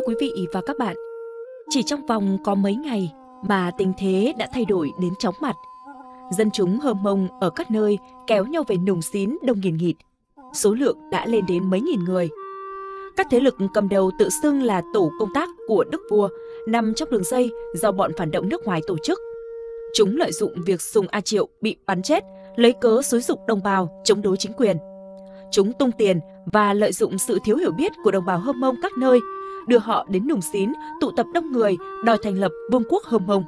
Thưa quý vị và các bạn, chỉ trong vòng có mấy ngày mà tình thế đã thay đổi đến chóng mặt. Dân chúng hơm mông ở các nơi kéo nhau về nùng xín đông nghìn nghịt. Số lượng đã lên đến mấy nghìn người. Các thế lực cầm đầu tự xưng là tổ công tác của Đức Vua nằm trong đường dây do bọn phản động nước ngoài tổ chức. Chúng lợi dụng việc Sùng A Triệu bị bắn chết, lấy cớ xúi dục đồng bào chống đối chính quyền. Chúng tung tiền và lợi dụng sự thiếu hiểu biết của đồng bào hơm mông các nơi đưa họ đến nùng xín, tụ tập đông người, đòi thành lập vương quốc hồng hồng.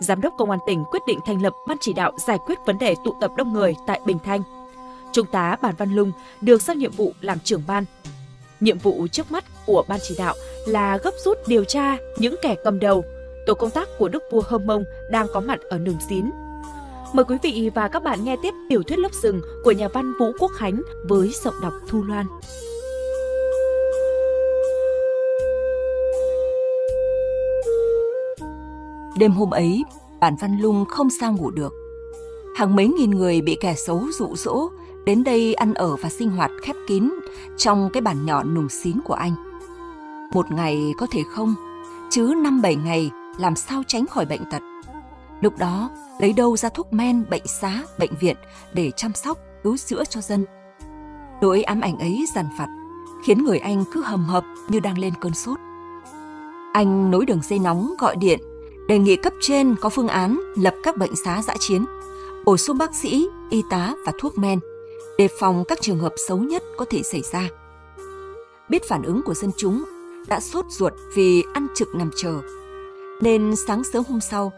Giám đốc Công an tỉnh quyết định thành lập ban chỉ đạo giải quyết vấn đề tụ tập đông người tại Bình Thanh. Trung tá Bản Văn Lung được giao nhiệm vụ làm trưởng ban. Nhiệm vụ trước mắt của ban chỉ đạo là gấp rút điều tra những kẻ cầm đầu. Tổ công tác của Đức Vua Hơm Mông đang có mặt ở nùng Xín. Mời quý vị và các bạn nghe tiếp tiểu thuyết lớp Rừng của nhà văn Vũ Quốc Khánh với giọng đọc Thu Loan. Đêm hôm ấy, bản văn lung không sao ngủ được. Hàng mấy nghìn người bị kẻ xấu dụ dỗ đến đây ăn ở và sinh hoạt khép kín trong cái bản nhỏ nùng xín của anh. Một ngày có thể không, chứ năm bảy ngày làm sao tránh khỏi bệnh tật. Lúc đó, lấy đâu ra thuốc men, bệnh xá, bệnh viện để chăm sóc, cứu chữa cho dân. Nỗi ám ảnh ấy dằn vặt, khiến người anh cứ hầm hập như đang lên cơn sốt. Anh nối đường dây nóng gọi điện đề nghị cấp trên có phương án lập các bệnh xá dã chiến, bổ sung bác sĩ, y tá và thuốc men, đề phòng các trường hợp xấu nhất có thể xảy ra. Biết phản ứng của dân chúng đã sốt ruột vì ăn trực nằm chờ. Nên sáng sớm hôm sau,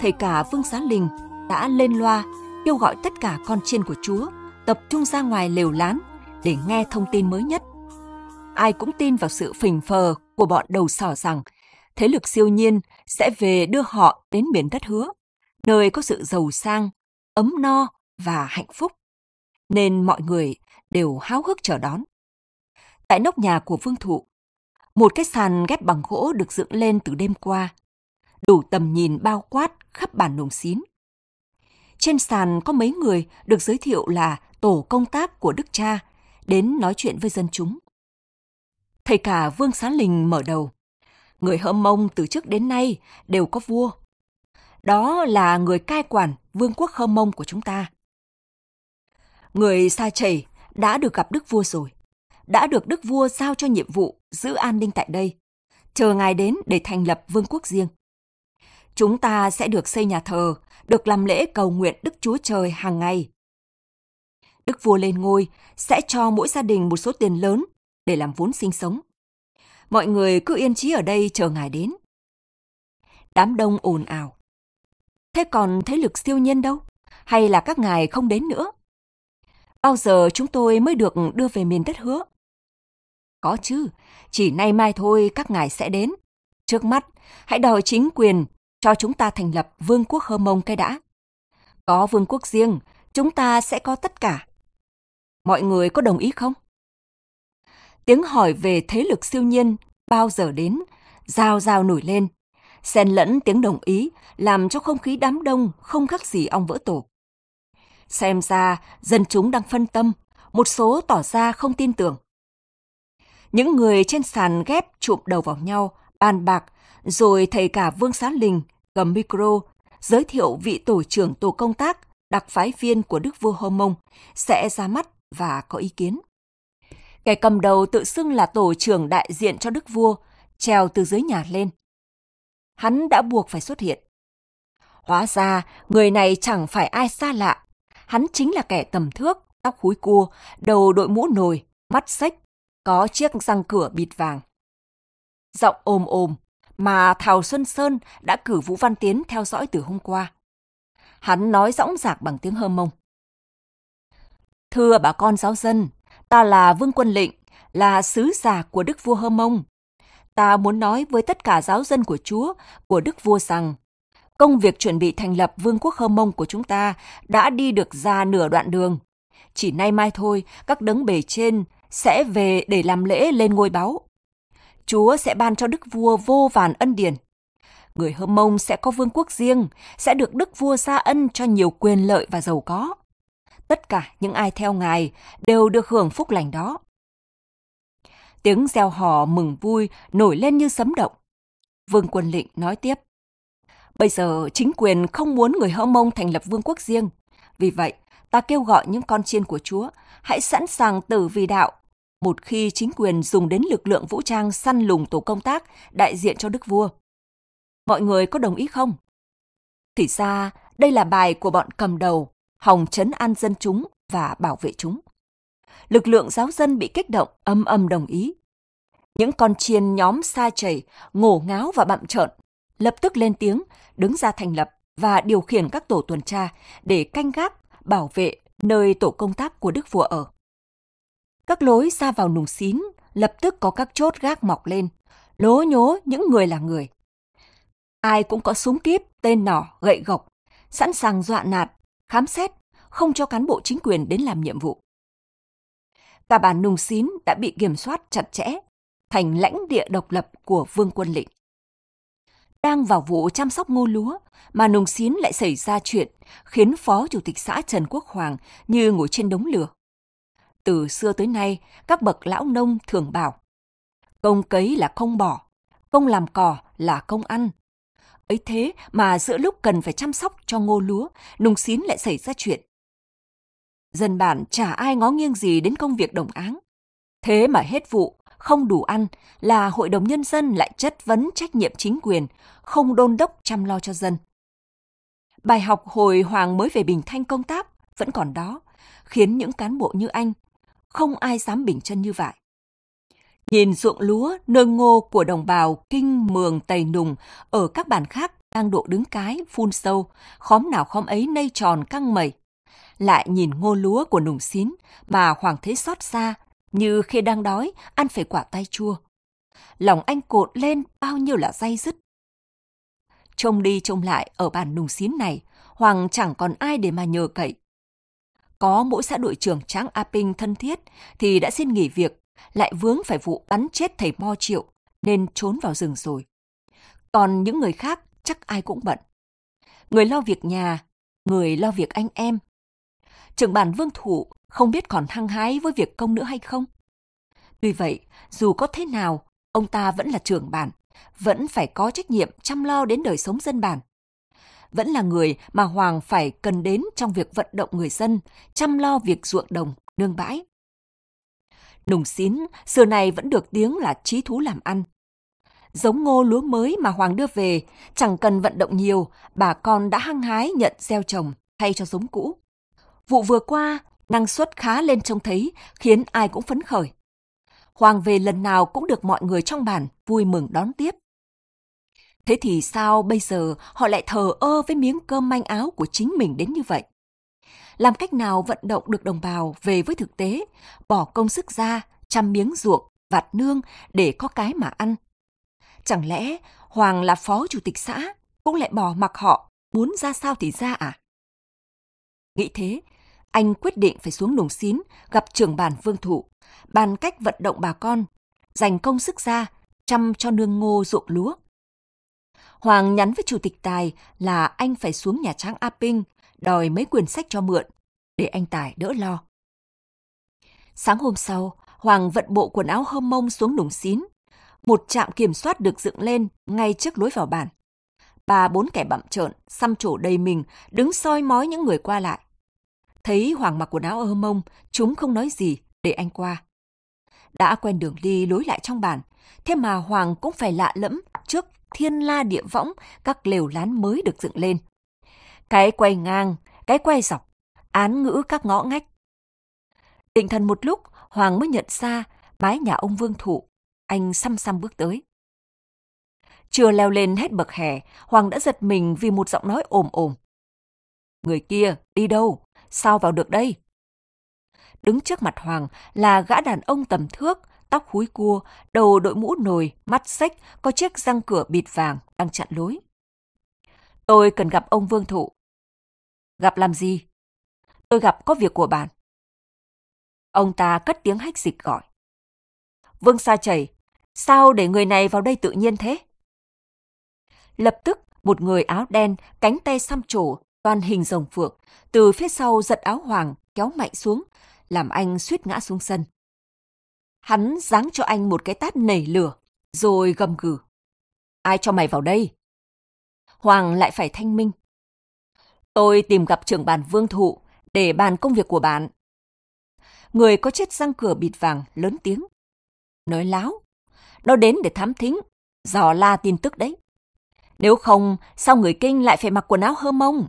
thầy cả Vương Xá Linh đã lên loa kêu gọi tất cả con chiên của Chúa tập trung ra ngoài lều lán để nghe thông tin mới nhất. Ai cũng tin vào sự phình phờ của bọn đầu sỏ rằng thế lực siêu nhiên sẽ về đưa họ đến miền đất hứa, nơi có sự giàu sang, ấm no và hạnh phúc. Nên mọi người đều háo hức chờ đón. Tại nóc nhà của Vương Thụ, một cái sàn ghép bằng gỗ được dựng lên từ đêm qua, đủ tầm nhìn bao quát khắp bản nùng xín. Trên sàn có mấy người được giới thiệu là tổ công tác của đức cha đến nói chuyện với dân chúng. Thầy cả Vương xá Lình mở đầu người Hơ Mông từ trước đến nay đều có vua. Đó là người cai quản vương quốc Hơ Mông của chúng ta. Người Sa Chảy đã được gặp Đức Vua rồi, đã được Đức Vua giao cho nhiệm vụ giữ an ninh tại đây, chờ ngài đến để thành lập vương quốc riêng. Chúng ta sẽ được xây nhà thờ, được làm lễ cầu nguyện Đức Chúa Trời hàng ngày. Đức Vua lên ngôi sẽ cho mỗi gia đình một số tiền lớn để làm vốn sinh sống mọi người cứ yên trí ở đây chờ ngài đến. Đám đông ồn ào. Thế còn thế lực siêu nhiên đâu? Hay là các ngài không đến nữa? Bao giờ chúng tôi mới được đưa về miền đất hứa? Có chứ, chỉ nay mai thôi các ngài sẽ đến. Trước mắt, hãy đòi chính quyền cho chúng ta thành lập vương quốc Hơ Mông cái đã. Có vương quốc riêng, chúng ta sẽ có tất cả. Mọi người có đồng ý không? Tiếng hỏi về thế lực siêu nhiên bao giờ đến, rao rao nổi lên. Xen lẫn tiếng đồng ý, làm cho không khí đám đông không khác gì ong vỡ tổ. Xem ra, dân chúng đang phân tâm, một số tỏ ra không tin tưởng. Những người trên sàn ghép chụm đầu vào nhau, bàn bạc, rồi thầy cả Vương Xá Lình cầm micro, giới thiệu vị tổ trưởng tổ công tác, đặc phái viên của Đức Vua Hồng Mông sẽ ra mắt và có ý kiến. Kẻ cầm đầu tự xưng là tổ trưởng đại diện cho đức vua, trèo từ dưới nhà lên. Hắn đã buộc phải xuất hiện. Hóa ra, người này chẳng phải ai xa lạ. Hắn chính là kẻ tầm thước, tóc húi cua, đầu đội mũ nồi, mắt xếch, có chiếc răng cửa bịt vàng. Giọng ôm ôm mà Thảo Xuân Sơn đã cử Vũ Văn Tiến theo dõi từ hôm qua. Hắn nói rõng rạc bằng tiếng hơ mông. Thưa bà con giáo dân, Ta là vương quân lệnh, là sứ giả của đức vua Hơ Mông. Ta muốn nói với tất cả giáo dân của Chúa, của đức vua rằng, công việc chuẩn bị thành lập vương quốc Hơ Mông của chúng ta đã đi được ra nửa đoạn đường. Chỉ nay mai thôi, các đấng bề trên sẽ về để làm lễ lên ngôi báu. Chúa sẽ ban cho đức vua vô vàn ân điển. Người Hơ Mông sẽ có vương quốc riêng, sẽ được đức vua gia ân cho nhiều quyền lợi và giàu có tất cả những ai theo Ngài đều được hưởng phúc lành đó. Tiếng gieo hò mừng vui nổi lên như sấm động. Vương quân lịnh nói tiếp. Bây giờ chính quyền không muốn người Hơ Mông thành lập vương quốc riêng. Vì vậy, ta kêu gọi những con chiên của Chúa hãy sẵn sàng tử vì đạo. Một khi chính quyền dùng đến lực lượng vũ trang săn lùng tổ công tác đại diện cho đức vua. Mọi người có đồng ý không? Thì ra, đây là bài của bọn cầm đầu hòng chấn an dân chúng và bảo vệ chúng. Lực lượng giáo dân bị kích động, âm âm đồng ý. Những con chiên nhóm xa chảy, ngổ ngáo và bặm trợn, lập tức lên tiếng, đứng ra thành lập và điều khiển các tổ tuần tra để canh gác, bảo vệ nơi tổ công tác của Đức Vua ở. Các lối ra vào nùng xín lập tức có các chốt gác mọc lên, lố nhố những người là người. Ai cũng có súng kíp, tên nỏ, gậy gộc, sẵn sàng dọa nạt khám xét, không cho cán bộ chính quyền đến làm nhiệm vụ. Cả bản Nùng Xín đã bị kiểm soát chặt chẽ, thành lãnh địa độc lập của vương quân lịnh. Đang vào vụ chăm sóc ngô lúa mà Nùng Xín lại xảy ra chuyện khiến Phó Chủ tịch xã Trần Quốc Hoàng như ngồi trên đống lửa. Từ xưa tới nay, các bậc lão nông thường bảo Công cấy là không bỏ, công làm cỏ là không ăn, ấy thế mà giữa lúc cần phải chăm sóc cho ngô lúa, nùng xín lại xảy ra chuyện. Dân bản chả ai ngó nghiêng gì đến công việc đồng áng. Thế mà hết vụ, không đủ ăn là Hội đồng Nhân dân lại chất vấn trách nhiệm chính quyền, không đôn đốc chăm lo cho dân. Bài học hồi Hoàng mới về Bình Thanh công tác vẫn còn đó, khiến những cán bộ như anh không ai dám bình chân như vậy. Nhìn ruộng lúa, nương ngô của đồng bào Kinh Mường Tây Nùng ở các bản khác đang độ đứng cái, phun sâu, khóm nào khóm ấy nây tròn căng mẩy. Lại nhìn ngô lúa của nùng xín mà Hoàng thấy xót xa, như khi đang đói, ăn phải quả tay chua. Lòng anh cột lên bao nhiêu là day dứt. Trông đi trông lại ở bản nùng xín này, Hoàng chẳng còn ai để mà nhờ cậy. Có mỗi xã đội trưởng Tráng A Pinh thân thiết thì đã xin nghỉ việc lại vướng phải vụ bắn chết thầy Mo Triệu nên trốn vào rừng rồi. Còn những người khác chắc ai cũng bận. Người lo việc nhà, người lo việc anh em. Trưởng bản Vương Thủ không biết còn hăng hái với việc công nữa hay không. Tuy vậy, dù có thế nào, ông ta vẫn là trưởng bản, vẫn phải có trách nhiệm chăm lo đến đời sống dân bản. Vẫn là người mà Hoàng phải cần đến trong việc vận động người dân, chăm lo việc ruộng đồng, nương bãi. Nùng xín, xưa nay vẫn được tiếng là trí thú làm ăn. Giống ngô lúa mới mà Hoàng đưa về, chẳng cần vận động nhiều, bà con đã hăng hái nhận gieo trồng thay cho giống cũ. Vụ vừa qua, năng suất khá lên trông thấy, khiến ai cũng phấn khởi. Hoàng về lần nào cũng được mọi người trong bản vui mừng đón tiếp. Thế thì sao bây giờ họ lại thờ ơ với miếng cơm manh áo của chính mình đến như vậy? làm cách nào vận động được đồng bào về với thực tế, bỏ công sức ra, chăm miếng ruộng, vặt nương để có cái mà ăn. Chẳng lẽ Hoàng là phó chủ tịch xã, cũng lại bỏ mặc họ, muốn ra sao thì ra à? Nghĩ thế, anh quyết định phải xuống đồng xín gặp trưởng bản vương thụ, bàn cách vận động bà con, dành công sức ra, chăm cho nương ngô ruộng lúa. Hoàng nhắn với chủ tịch Tài là anh phải xuống nhà trang A Pinh đòi mấy quyển sách cho mượn, để anh Tài đỡ lo. Sáng hôm sau, Hoàng vận bộ quần áo hơm mông xuống đùng xín. Một trạm kiểm soát được dựng lên ngay trước lối vào bản. Ba bốn kẻ bậm trợn, xăm trổ đầy mình, đứng soi mói những người qua lại. Thấy Hoàng mặc quần áo hơm mông, chúng không nói gì, để anh qua. Đã quen đường đi lối lại trong bản, thế mà Hoàng cũng phải lạ lẫm trước thiên la địa võng các lều lán mới được dựng lên cái quay ngang, cái quay dọc, án ngữ các ngõ ngách. Tỉnh thần một lúc, Hoàng mới nhận ra mái nhà ông Vương Thụ. Anh xăm xăm bước tới. Chưa leo lên hết bậc hè, Hoàng đã giật mình vì một giọng nói ồm ồm. Người kia, đi đâu? Sao vào được đây? Đứng trước mặt Hoàng là gã đàn ông tầm thước, tóc húi cua, đầu đội mũ nồi, mắt xếch, có chiếc răng cửa bịt vàng đang chặn lối. Tôi cần gặp ông Vương Thụ. Gặp làm gì? Tôi gặp có việc của bạn. Ông ta cất tiếng hách dịch gọi. Vương Sa Chảy, sao để người này vào đây tự nhiên thế? Lập tức, một người áo đen, cánh tay xăm trổ, toàn hình rồng phượng, từ phía sau giật áo hoàng, kéo mạnh xuống, làm anh suýt ngã xuống sân. Hắn giáng cho anh một cái tát nảy lửa, rồi gầm gừ. Ai cho mày vào đây? Hoàng lại phải thanh minh. Tôi tìm gặp trưởng bàn Vương Thụ để bàn công việc của bạn. Người có chiếc răng cửa bịt vàng lớn tiếng. Nói láo, nó đến để thám thính, dò la tin tức đấy. Nếu không, sao người kinh lại phải mặc quần áo hơ mông?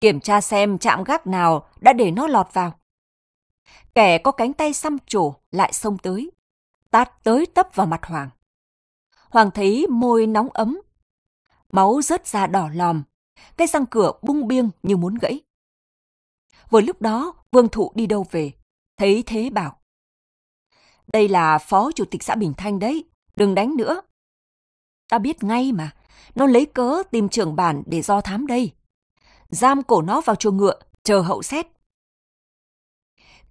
Kiểm tra xem chạm gác nào đã để nó lọt vào. Kẻ có cánh tay xăm trổ lại xông tới, tát tới tấp vào mặt Hoàng. Hoàng thấy môi nóng ấm, máu rớt ra đỏ lòm, cây răng cửa bung biêng như muốn gãy. Vừa lúc đó, Vương Thụ đi đâu về, thấy thế bảo. Đây là phó chủ tịch xã Bình Thanh đấy, đừng đánh nữa. Ta biết ngay mà, nó lấy cớ tìm trưởng bản để do thám đây. Giam cổ nó vào chuồng ngựa, chờ hậu xét.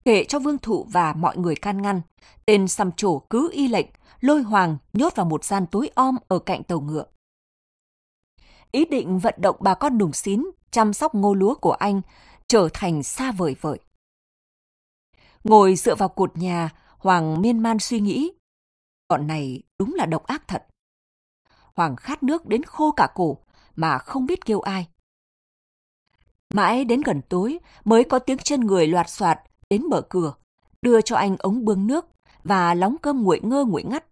Kể cho vương thụ và mọi người can ngăn, tên xăm chủ cứ y lệnh, lôi hoàng nhốt vào một gian tối om ở cạnh tàu ngựa ý định vận động bà con đùng xín chăm sóc ngô lúa của anh trở thành xa vời vợi. Ngồi dựa vào cột nhà, Hoàng miên man suy nghĩ. Bọn này đúng là độc ác thật. Hoàng khát nước đến khô cả cổ mà không biết kêu ai. Mãi đến gần tối mới có tiếng chân người loạt soạt đến mở cửa, đưa cho anh ống bương nước và lóng cơm nguội ngơ nguội ngắt.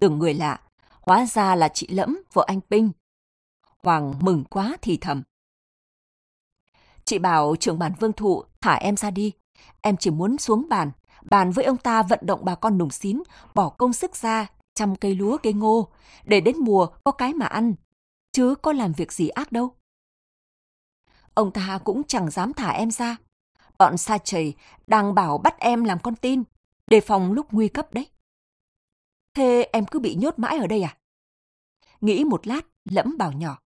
Tưởng người lạ, hóa ra là chị Lẫm, vợ anh Pinh, Hoàng mừng quá thì thầm. Chị bảo trưởng bản Vương Thụ thả em ra đi. Em chỉ muốn xuống bàn, bàn với ông ta vận động bà con nùng xín, bỏ công sức ra, chăm cây lúa cây ngô, để đến mùa có cái mà ăn, chứ có làm việc gì ác đâu. Ông ta cũng chẳng dám thả em ra. Bọn sa chầy đang bảo bắt em làm con tin, đề phòng lúc nguy cấp đấy. Thế em cứ bị nhốt mãi ở đây à? Nghĩ một lát, lẫm bảo nhỏ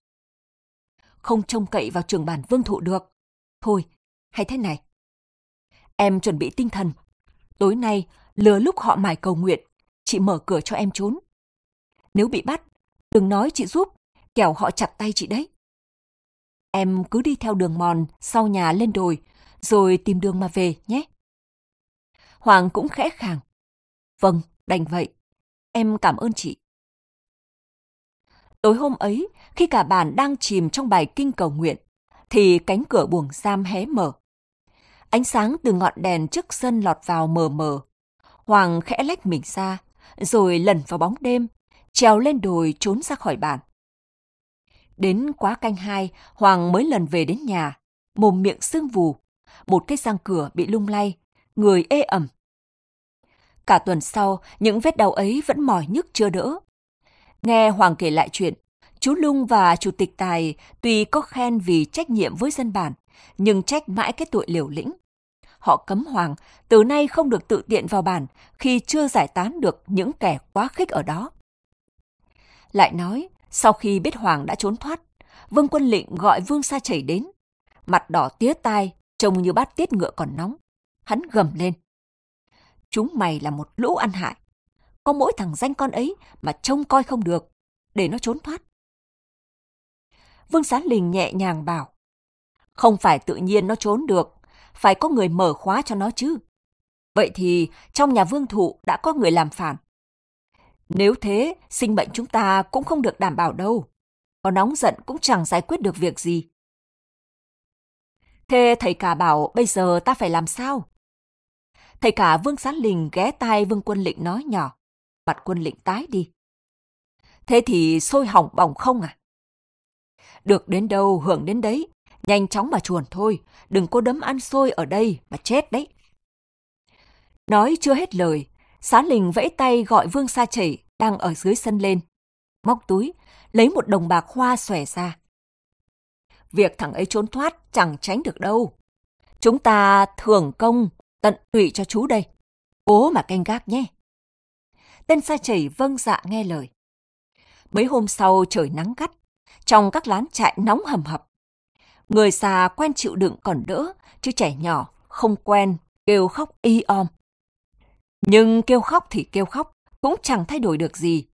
không trông cậy vào trường bản vương thụ được. Thôi, hay thế này. Em chuẩn bị tinh thần. Tối nay, lừa lúc họ mải cầu nguyện, chị mở cửa cho em trốn. Nếu bị bắt, đừng nói chị giúp, kẻo họ chặt tay chị đấy. Em cứ đi theo đường mòn sau nhà lên đồi, rồi tìm đường mà về nhé. Hoàng cũng khẽ khàng. Vâng, đành vậy. Em cảm ơn chị. Tối hôm ấy, khi cả bàn đang chìm trong bài kinh cầu nguyện, thì cánh cửa buồng giam hé mở. Ánh sáng từ ngọn đèn trước sân lọt vào mờ mờ. Hoàng khẽ lách mình ra, rồi lẩn vào bóng đêm, trèo lên đồi trốn ra khỏi bàn. Đến quá canh hai, Hoàng mới lần về đến nhà, mồm miệng sưng vù, một cái răng cửa bị lung lay, người ê ẩm. Cả tuần sau, những vết đau ấy vẫn mỏi nhức chưa đỡ, Nghe Hoàng kể lại chuyện, chú Lung và Chủ tịch Tài tuy có khen vì trách nhiệm với dân bản, nhưng trách mãi cái tội liều lĩnh. Họ cấm Hoàng từ nay không được tự tiện vào bản khi chưa giải tán được những kẻ quá khích ở đó. Lại nói, sau khi biết Hoàng đã trốn thoát, Vương Quân lệnh gọi Vương Sa Chảy đến. Mặt đỏ tía tai, trông như bát tiết ngựa còn nóng. Hắn gầm lên. Chúng mày là một lũ ăn hại có mỗi thằng danh con ấy mà trông coi không được, để nó trốn thoát. Vương Sán Lình nhẹ nhàng bảo, không phải tự nhiên nó trốn được, phải có người mở khóa cho nó chứ. Vậy thì trong nhà vương thụ đã có người làm phản. Nếu thế, sinh mệnh chúng ta cũng không được đảm bảo đâu. Có nóng giận cũng chẳng giải quyết được việc gì. Thế thầy cả bảo bây giờ ta phải làm sao? Thầy cả Vương Sán Lình ghé tai Vương Quân Lịnh nói nhỏ mặt quân lệnh tái đi. Thế thì sôi hỏng bỏng không à? Được đến đâu hưởng đến đấy, nhanh chóng mà chuồn thôi, đừng có đấm ăn sôi ở đây mà chết đấy. Nói chưa hết lời, xá lình vẫy tay gọi Vương Sa Chảy đang ở dưới sân lên. Móc túi, lấy một đồng bạc hoa xòe ra. Việc thằng ấy trốn thoát chẳng tránh được đâu. Chúng ta thưởng công, tận tụy cho chú đây. Cố mà canh gác nhé. Tên Sa Chảy vâng dạ nghe lời. Mấy hôm sau trời nắng gắt, trong các lán trại nóng hầm hập. Người già quen chịu đựng còn đỡ, chứ trẻ nhỏ không quen, kêu khóc y om. Nhưng kêu khóc thì kêu khóc, cũng chẳng thay đổi được gì.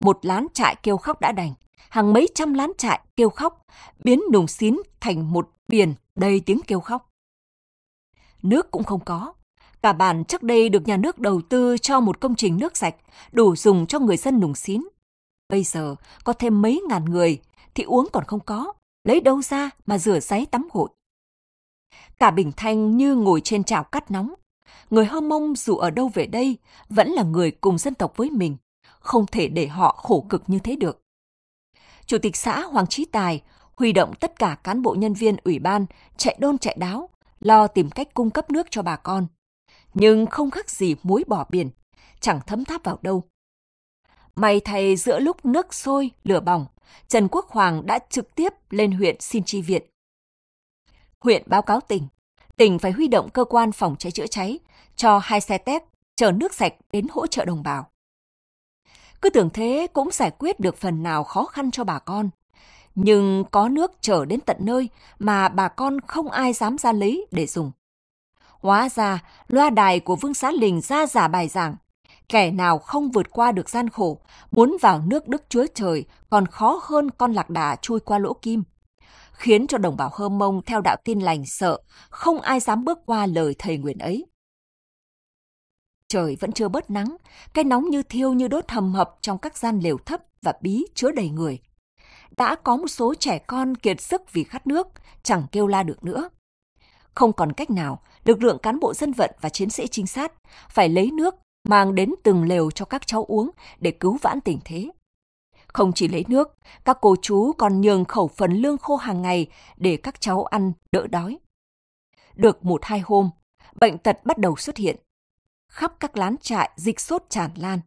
Một lán trại kêu khóc đã đành, hàng mấy trăm lán trại kêu khóc, biến nùng xín thành một biển đầy tiếng kêu khóc. Nước cũng không có, Cả bản trước đây được nhà nước đầu tư cho một công trình nước sạch, đủ dùng cho người dân nùng xín. Bây giờ có thêm mấy ngàn người, thì uống còn không có, lấy đâu ra mà rửa giấy tắm gội. Cả Bình Thanh như ngồi trên chảo cắt nóng. Người Hơ Mông dù ở đâu về đây, vẫn là người cùng dân tộc với mình, không thể để họ khổ cực như thế được. Chủ tịch xã Hoàng Trí Tài huy động tất cả cán bộ nhân viên ủy ban chạy đôn chạy đáo, lo tìm cách cung cấp nước cho bà con nhưng không khác gì muối bỏ biển, chẳng thấm tháp vào đâu. May thay giữa lúc nước sôi, lửa bỏng, Trần Quốc Hoàng đã trực tiếp lên huyện xin tri viện. Huyện báo cáo tỉnh, tỉnh phải huy động cơ quan phòng cháy chữa cháy cho hai xe tép chở nước sạch đến hỗ trợ đồng bào. Cứ tưởng thế cũng giải quyết được phần nào khó khăn cho bà con. Nhưng có nước chở đến tận nơi mà bà con không ai dám ra lấy để dùng. Hóa ra, loa đài của Vương Xá Lình ra giả bài giảng. Kẻ nào không vượt qua được gian khổ, muốn vào nước Đức Chúa Trời còn khó hơn con lạc đà chui qua lỗ kim. Khiến cho đồng bào Hơ Mông theo đạo tin lành sợ, không ai dám bước qua lời thầy nguyện ấy. Trời vẫn chưa bớt nắng, cái nóng như thiêu như đốt thầm hập trong các gian lều thấp và bí chứa đầy người. Đã có một số trẻ con kiệt sức vì khát nước, chẳng kêu la được nữa không còn cách nào, lực lượng cán bộ dân vận và chiến sĩ trinh sát phải lấy nước mang đến từng lều cho các cháu uống để cứu vãn tình thế. Không chỉ lấy nước, các cô chú còn nhường khẩu phần lương khô hàng ngày để các cháu ăn đỡ đói. Được một hai hôm, bệnh tật bắt đầu xuất hiện. Khắp các lán trại dịch sốt tràn lan.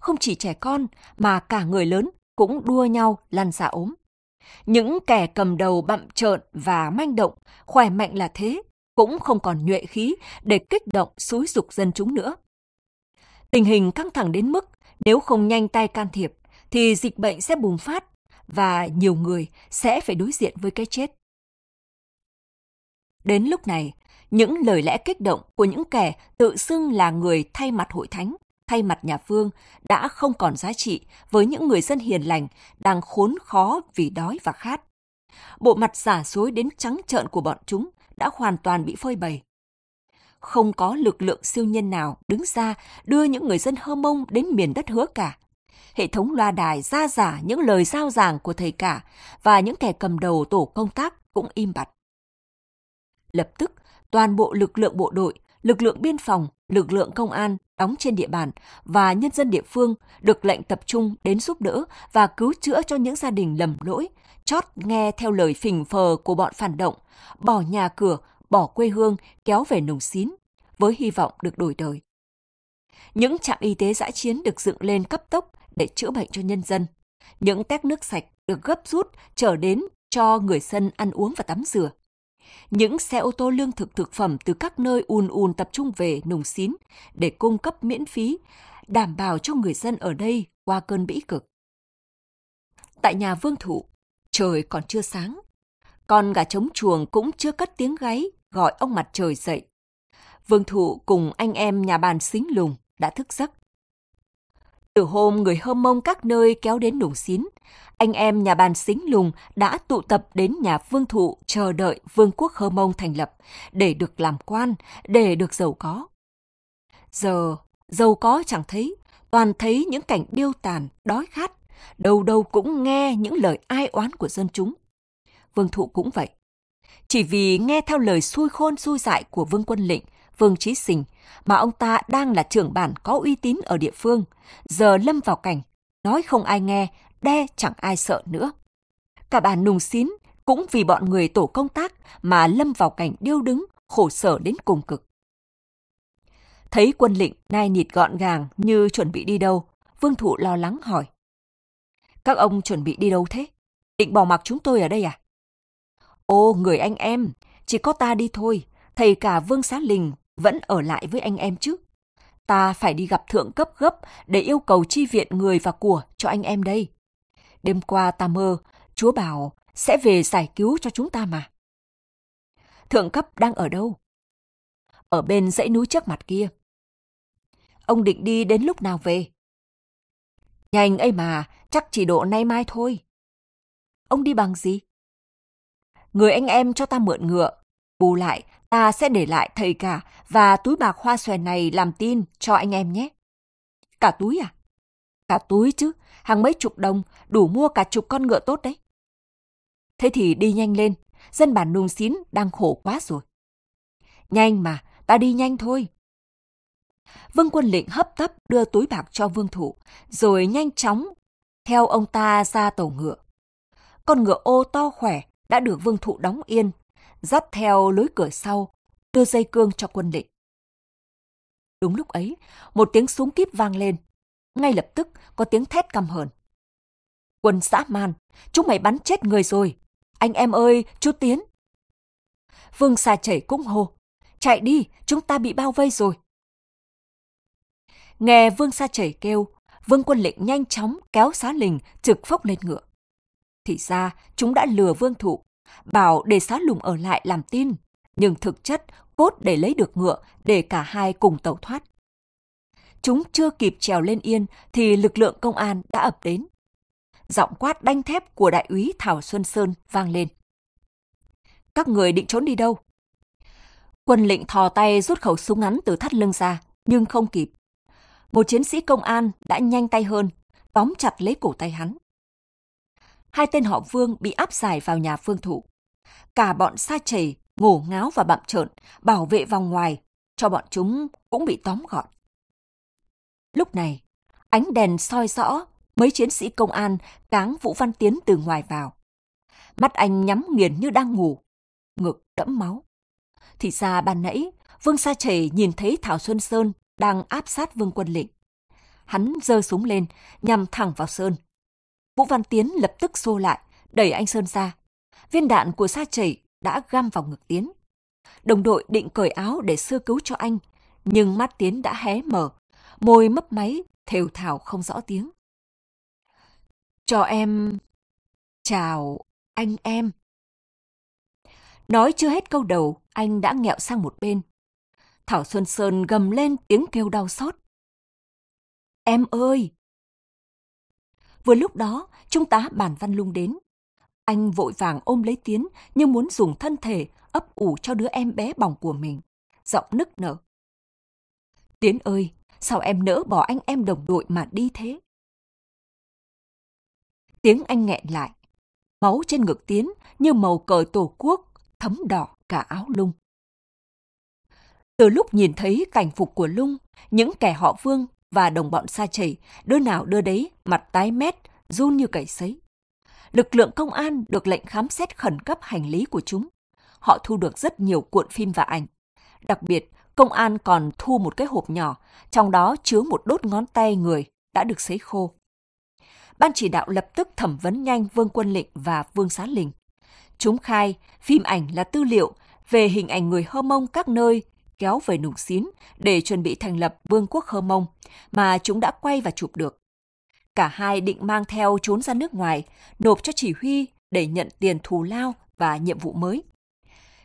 Không chỉ trẻ con mà cả người lớn cũng đua nhau lăn xả ốm. Những kẻ cầm đầu bậm trợn và manh động, khỏe mạnh là thế, cũng không còn nhuệ khí để kích động xúi dục dân chúng nữa. Tình hình căng thẳng đến mức nếu không nhanh tay can thiệp thì dịch bệnh sẽ bùng phát và nhiều người sẽ phải đối diện với cái chết. Đến lúc này, những lời lẽ kích động của những kẻ tự xưng là người thay mặt hội thánh thay mặt nhà Phương đã không còn giá trị với những người dân hiền lành đang khốn khó vì đói và khát. Bộ mặt giả dối đến trắng trợn của bọn chúng đã hoàn toàn bị phơi bày. Không có lực lượng siêu nhân nào đứng ra đưa những người dân hơ mông đến miền đất hứa cả. Hệ thống loa đài ra giả những lời giao giảng của thầy cả và những kẻ cầm đầu tổ công tác cũng im bặt. Lập tức, toàn bộ lực lượng bộ đội, lực lượng biên phòng, lực lượng công an đóng trên địa bàn và nhân dân địa phương được lệnh tập trung đến giúp đỡ và cứu chữa cho những gia đình lầm lỗi, chót nghe theo lời phình phờ của bọn phản động, bỏ nhà cửa, bỏ quê hương, kéo về nồng xín, với hy vọng được đổi đời. Những trạm y tế giã chiến được dựng lên cấp tốc để chữa bệnh cho nhân dân. Những tét nước sạch được gấp rút trở đến cho người dân ăn uống và tắm rửa. Những xe ô tô lương thực thực phẩm từ các nơi ùn ùn tập trung về Nùng Xín để cung cấp miễn phí, đảm bảo cho người dân ở đây qua cơn bĩ cực. Tại nhà vương thụ, trời còn chưa sáng. Con gà trống chuồng cũng chưa cất tiếng gáy gọi ông mặt trời dậy. Vương thụ cùng anh em nhà bàn xính lùng đã thức giấc từ hôm người Hơ Mông các nơi kéo đến nùng xín, anh em nhà bàn xính lùng đã tụ tập đến nhà vương thụ chờ đợi vương quốc Hơ Mông thành lập, để được làm quan, để được giàu có. Giờ, giàu có chẳng thấy, toàn thấy những cảnh điêu tàn, đói khát, đâu đâu cũng nghe những lời ai oán của dân chúng. Vương thụ cũng vậy. Chỉ vì nghe theo lời xui khôn xui dại của vương quân lệnh Vương Trí Sình, mà ông ta đang là trưởng bản có uy tín ở địa phương, giờ lâm vào cảnh, nói không ai nghe, đe chẳng ai sợ nữa. Cả bản Nùng Xín cũng vì bọn người tổ công tác mà lâm vào cảnh điêu đứng, khổ sở đến cùng cực. Thấy quân lịnh nai nịt gọn gàng như chuẩn bị đi đâu, Vương Thụ lo lắng hỏi. Các ông chuẩn bị đi đâu thế? Định bỏ mặc chúng tôi ở đây à? Ô, người anh em, chỉ có ta đi thôi. Thầy cả Vương Xá Lình vẫn ở lại với anh em chứ. Ta phải đi gặp thượng cấp gấp để yêu cầu chi viện người và của cho anh em đây. Đêm qua ta mơ, chúa bảo sẽ về giải cứu cho chúng ta mà. Thượng cấp đang ở đâu? Ở bên dãy núi trước mặt kia. Ông định đi đến lúc nào về? Nhanh ấy mà, chắc chỉ độ nay mai thôi. Ông đi bằng gì? Người anh em cho ta mượn ngựa, Bù lại, ta sẽ để lại thầy cả và túi bạc hoa xoèn này làm tin cho anh em nhé. Cả túi à? Cả túi chứ, hàng mấy chục đồng, đủ mua cả chục con ngựa tốt đấy. Thế thì đi nhanh lên, dân bản nùng xín đang khổ quá rồi. Nhanh mà, ta đi nhanh thôi. Vương quân lệnh hấp tấp đưa túi bạc cho vương thủ, rồi nhanh chóng theo ông ta ra tàu ngựa. Con ngựa ô to khỏe đã được vương thụ đóng yên dắt theo lối cửa sau, đưa dây cương cho quân lệnh Đúng lúc ấy, một tiếng súng kíp vang lên. Ngay lập tức có tiếng thét căm hờn. Quân xã man, chúng mày bắn chết người rồi. Anh em ơi, chú Tiến. Vương xà chảy cũng hô. Chạy đi, chúng ta bị bao vây rồi. Nghe vương xa chảy kêu, vương quân lệnh nhanh chóng kéo xá lình trực phốc lên ngựa. Thì ra, chúng đã lừa vương thụ, bảo để xá lùng ở lại làm tin, nhưng thực chất cốt để lấy được ngựa để cả hai cùng tẩu thoát. Chúng chưa kịp trèo lên yên thì lực lượng công an đã ập đến. Giọng quát đanh thép của đại úy Thảo Xuân Sơn vang lên. Các người định trốn đi đâu? Quân lệnh thò tay rút khẩu súng ngắn từ thắt lưng ra, nhưng không kịp. Một chiến sĩ công an đã nhanh tay hơn, tóm chặt lấy cổ tay hắn hai tên họ Vương bị áp giải vào nhà phương thủ. Cả bọn sa chảy, ngổ ngáo và bặm trợn, bảo vệ vòng ngoài, cho bọn chúng cũng bị tóm gọn. Lúc này, ánh đèn soi rõ mấy chiến sĩ công an cáng Vũ Văn Tiến từ ngoài vào. Mắt anh nhắm nghiền như đang ngủ, ngực đẫm máu. Thì ra ban nãy, Vương Sa Trề nhìn thấy Thảo Xuân Sơn đang áp sát Vương Quân Lịnh. Hắn giơ súng lên, nhằm thẳng vào Sơn. Vũ Văn Tiến lập tức xô lại, đẩy anh Sơn ra. Viên đạn của Sa Chảy đã găm vào ngực Tiến. Đồng đội định cởi áo để sơ cứu cho anh, nhưng mắt Tiến đã hé mở, môi mấp máy, thều thào không rõ tiếng. Cho em... Chào anh em. Nói chưa hết câu đầu, anh đã nghẹo sang một bên. Thảo Xuân Sơn gầm lên tiếng kêu đau xót. Em ơi! Vừa lúc đó, trung tá Bản Văn Lung đến. Anh vội vàng ôm lấy Tiến như muốn dùng thân thể ấp ủ cho đứa em bé bỏng của mình. Giọng nức nở. Tiến ơi, sao em nỡ bỏ anh em đồng đội mà đi thế? Tiếng anh nghẹn lại. Máu trên ngực Tiến như màu cờ tổ quốc, thấm đỏ cả áo lung. Từ lúc nhìn thấy cảnh phục của Lung, những kẻ họ Vương và đồng bọn xa chảy, đứa nào đưa đấy, mặt tái mét, run như cầy sấy. Lực lượng công an được lệnh khám xét khẩn cấp hành lý của chúng. Họ thu được rất nhiều cuộn phim và ảnh. Đặc biệt, công an còn thu một cái hộp nhỏ, trong đó chứa một đốt ngón tay người đã được sấy khô. Ban chỉ đạo lập tức thẩm vấn nhanh Vương Quân Lịnh và Vương Xá Lình. Chúng khai phim ảnh là tư liệu về hình ảnh người Hơ Mông các nơi kéo về nùng xín để chuẩn bị thành lập vương quốc Hơ Mông mà chúng đã quay và chụp được. Cả hai định mang theo trốn ra nước ngoài, nộp cho chỉ huy để nhận tiền thù lao và nhiệm vụ mới.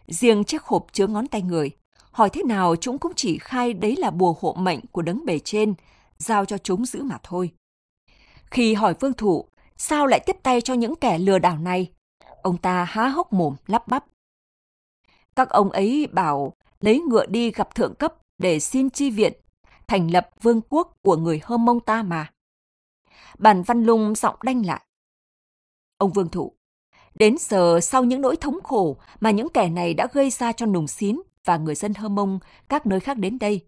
Riêng chiếc hộp chứa ngón tay người, hỏi thế nào chúng cũng chỉ khai đấy là bùa hộ mệnh của đấng bề trên, giao cho chúng giữ mà thôi. Khi hỏi vương thủ, sao lại tiếp tay cho những kẻ lừa đảo này? Ông ta há hốc mồm lắp bắp. Các ông ấy bảo lấy ngựa đi gặp thượng cấp để xin chi viện, thành lập vương quốc của người Hơ Mông ta mà. Bản Văn Lung giọng đanh lại. Ông Vương Thụ, đến giờ sau những nỗi thống khổ mà những kẻ này đã gây ra cho nùng xín và người dân Hơ Mông các nơi khác đến đây.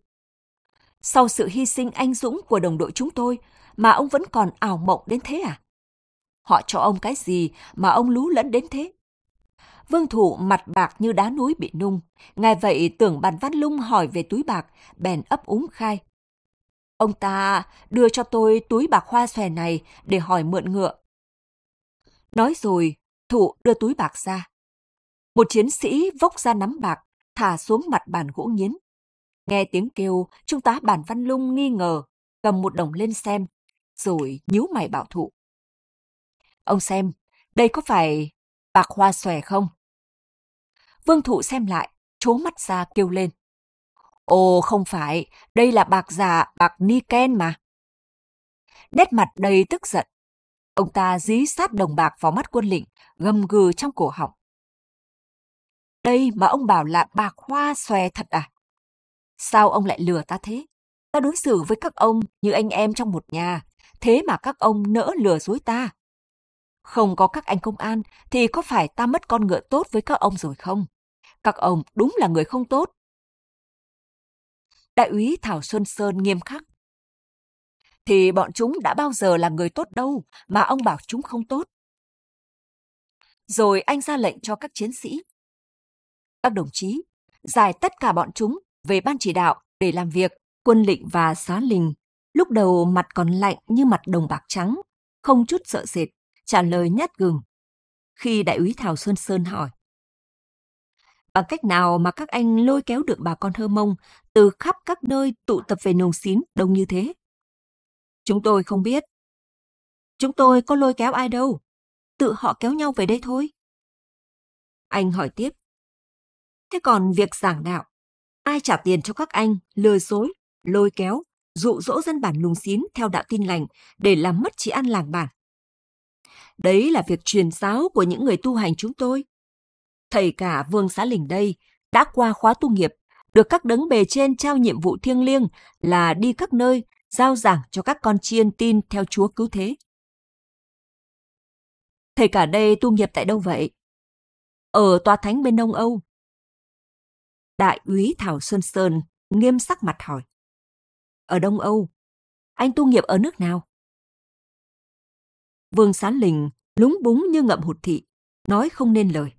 Sau sự hy sinh anh dũng của đồng đội chúng tôi mà ông vẫn còn ảo mộng đến thế à? Họ cho ông cái gì mà ông lú lẫn đến thế? Vương Thụ mặt bạc như đá núi bị nung. Ngài vậy tưởng bàn văn lung hỏi về túi bạc, bèn ấp úng khai. Ông ta đưa cho tôi túi bạc hoa xòe này để hỏi mượn ngựa. Nói rồi, Thụ đưa túi bạc ra. Một chiến sĩ vốc ra nắm bạc, thả xuống mặt bàn gỗ nghiến. Nghe tiếng kêu, trung tá bản văn lung nghi ngờ, cầm một đồng lên xem, rồi nhíu mày bảo thụ. Ông xem, đây có phải bạc hoa xòe không? Vương Thụ xem lại, chố mắt ra kêu lên. Ồ không phải, đây là bạc giả, bạc Niken mà. Nét mặt đầy tức giận. Ông ta dí sát đồng bạc vào mắt quân lịnh, gầm gừ trong cổ họng. Đây mà ông bảo là bạc hoa xòe thật à? Sao ông lại lừa ta thế? Ta đối xử với các ông như anh em trong một nhà, thế mà các ông nỡ lừa dối ta. Không có các anh công an thì có phải ta mất con ngựa tốt với các ông rồi không? Các ông đúng là người không tốt. Đại úy Thảo Xuân Sơn nghiêm khắc. Thì bọn chúng đã bao giờ là người tốt đâu mà ông bảo chúng không tốt. Rồi anh ra lệnh cho các chiến sĩ. Các đồng chí, giải tất cả bọn chúng về ban chỉ đạo để làm việc, quân lịnh và xá lình. Lúc đầu mặt còn lạnh như mặt đồng bạc trắng, không chút sợ sệt, trả lời nhát gừng. Khi đại úy Thảo Xuân Sơn hỏi, Bằng cách nào mà các anh lôi kéo được bà con hơ mông từ khắp các nơi tụ tập về nồng xín đông như thế? Chúng tôi không biết. Chúng tôi có lôi kéo ai đâu. Tự họ kéo nhau về đây thôi. Anh hỏi tiếp. Thế còn việc giảng đạo, ai trả tiền cho các anh lừa dối, lôi kéo, dụ dỗ dân bản lùng xín theo đạo tin lành để làm mất trí ăn làng bản? Đấy là việc truyền giáo của những người tu hành chúng tôi. Thầy cả Vương Xã Lình đây đã qua khóa tu nghiệp, được các đấng bề trên trao nhiệm vụ thiêng liêng là đi các nơi giao giảng cho các con chiên tin theo Chúa cứu thế. Thầy cả đây tu nghiệp tại đâu vậy? Ở tòa thánh bên Đông Âu. Đại úy Thảo Xuân Sơn nghiêm sắc mặt hỏi. Ở Đông Âu, anh tu nghiệp ở nước nào? Vương Sán Lình lúng búng như ngậm hụt thị, nói không nên lời.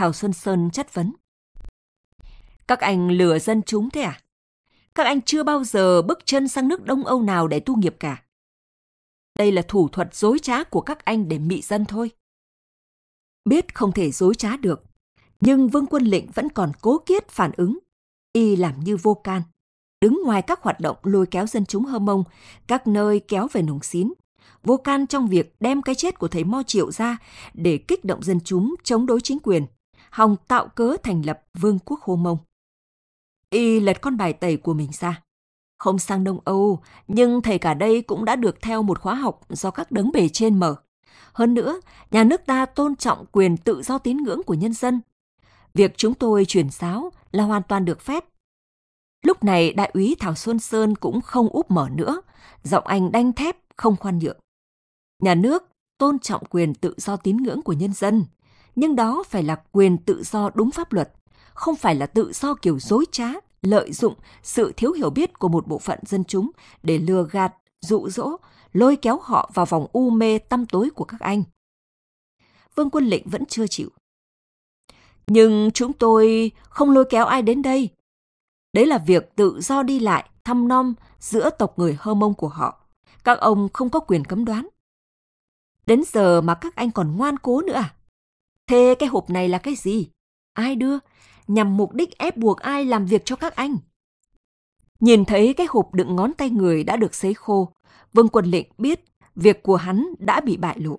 Thảo Xuân Sơn chất vấn. Các anh lừa dân chúng thế à? Các anh chưa bao giờ bước chân sang nước Đông Âu nào để tu nghiệp cả. Đây là thủ thuật dối trá của các anh để mị dân thôi. Biết không thể dối trá được, nhưng Vương Quân Lệnh vẫn còn cố kiết phản ứng. Y làm như vô can, đứng ngoài các hoạt động lôi kéo dân chúng hơ mông, các nơi kéo về nùng xín, vô can trong việc đem cái chết của thầy Mo Triệu ra để kích động dân chúng chống đối chính quyền, Hồng tạo cớ thành lập vương quốc Hô Mông. Y lật con bài tẩy của mình ra. Không sang Đông Âu, nhưng thầy cả đây cũng đã được theo một khóa học do các đấng bề trên mở. Hơn nữa, nhà nước ta tôn trọng quyền tự do tín ngưỡng của nhân dân. Việc chúng tôi truyền giáo là hoàn toàn được phép. Lúc này đại úy Thảo Xuân Sơn cũng không úp mở nữa, giọng anh đanh thép không khoan nhượng. Nhà nước tôn trọng quyền tự do tín ngưỡng của nhân dân, nhưng đó phải là quyền tự do đúng pháp luật, không phải là tự do kiểu dối trá, lợi dụng sự thiếu hiểu biết của một bộ phận dân chúng để lừa gạt, dụ dỗ, lôi kéo họ vào vòng u mê tăm tối của các anh. Vương quân lệnh vẫn chưa chịu. Nhưng chúng tôi không lôi kéo ai đến đây. Đấy là việc tự do đi lại, thăm nom giữa tộc người Hơ Mông của họ. Các ông không có quyền cấm đoán. Đến giờ mà các anh còn ngoan cố nữa à? Thế cái hộp này là cái gì? Ai đưa? Nhằm mục đích ép buộc ai làm việc cho các anh? Nhìn thấy cái hộp đựng ngón tay người đã được sấy khô, Vương Quân Lệnh biết việc của hắn đã bị bại lộ.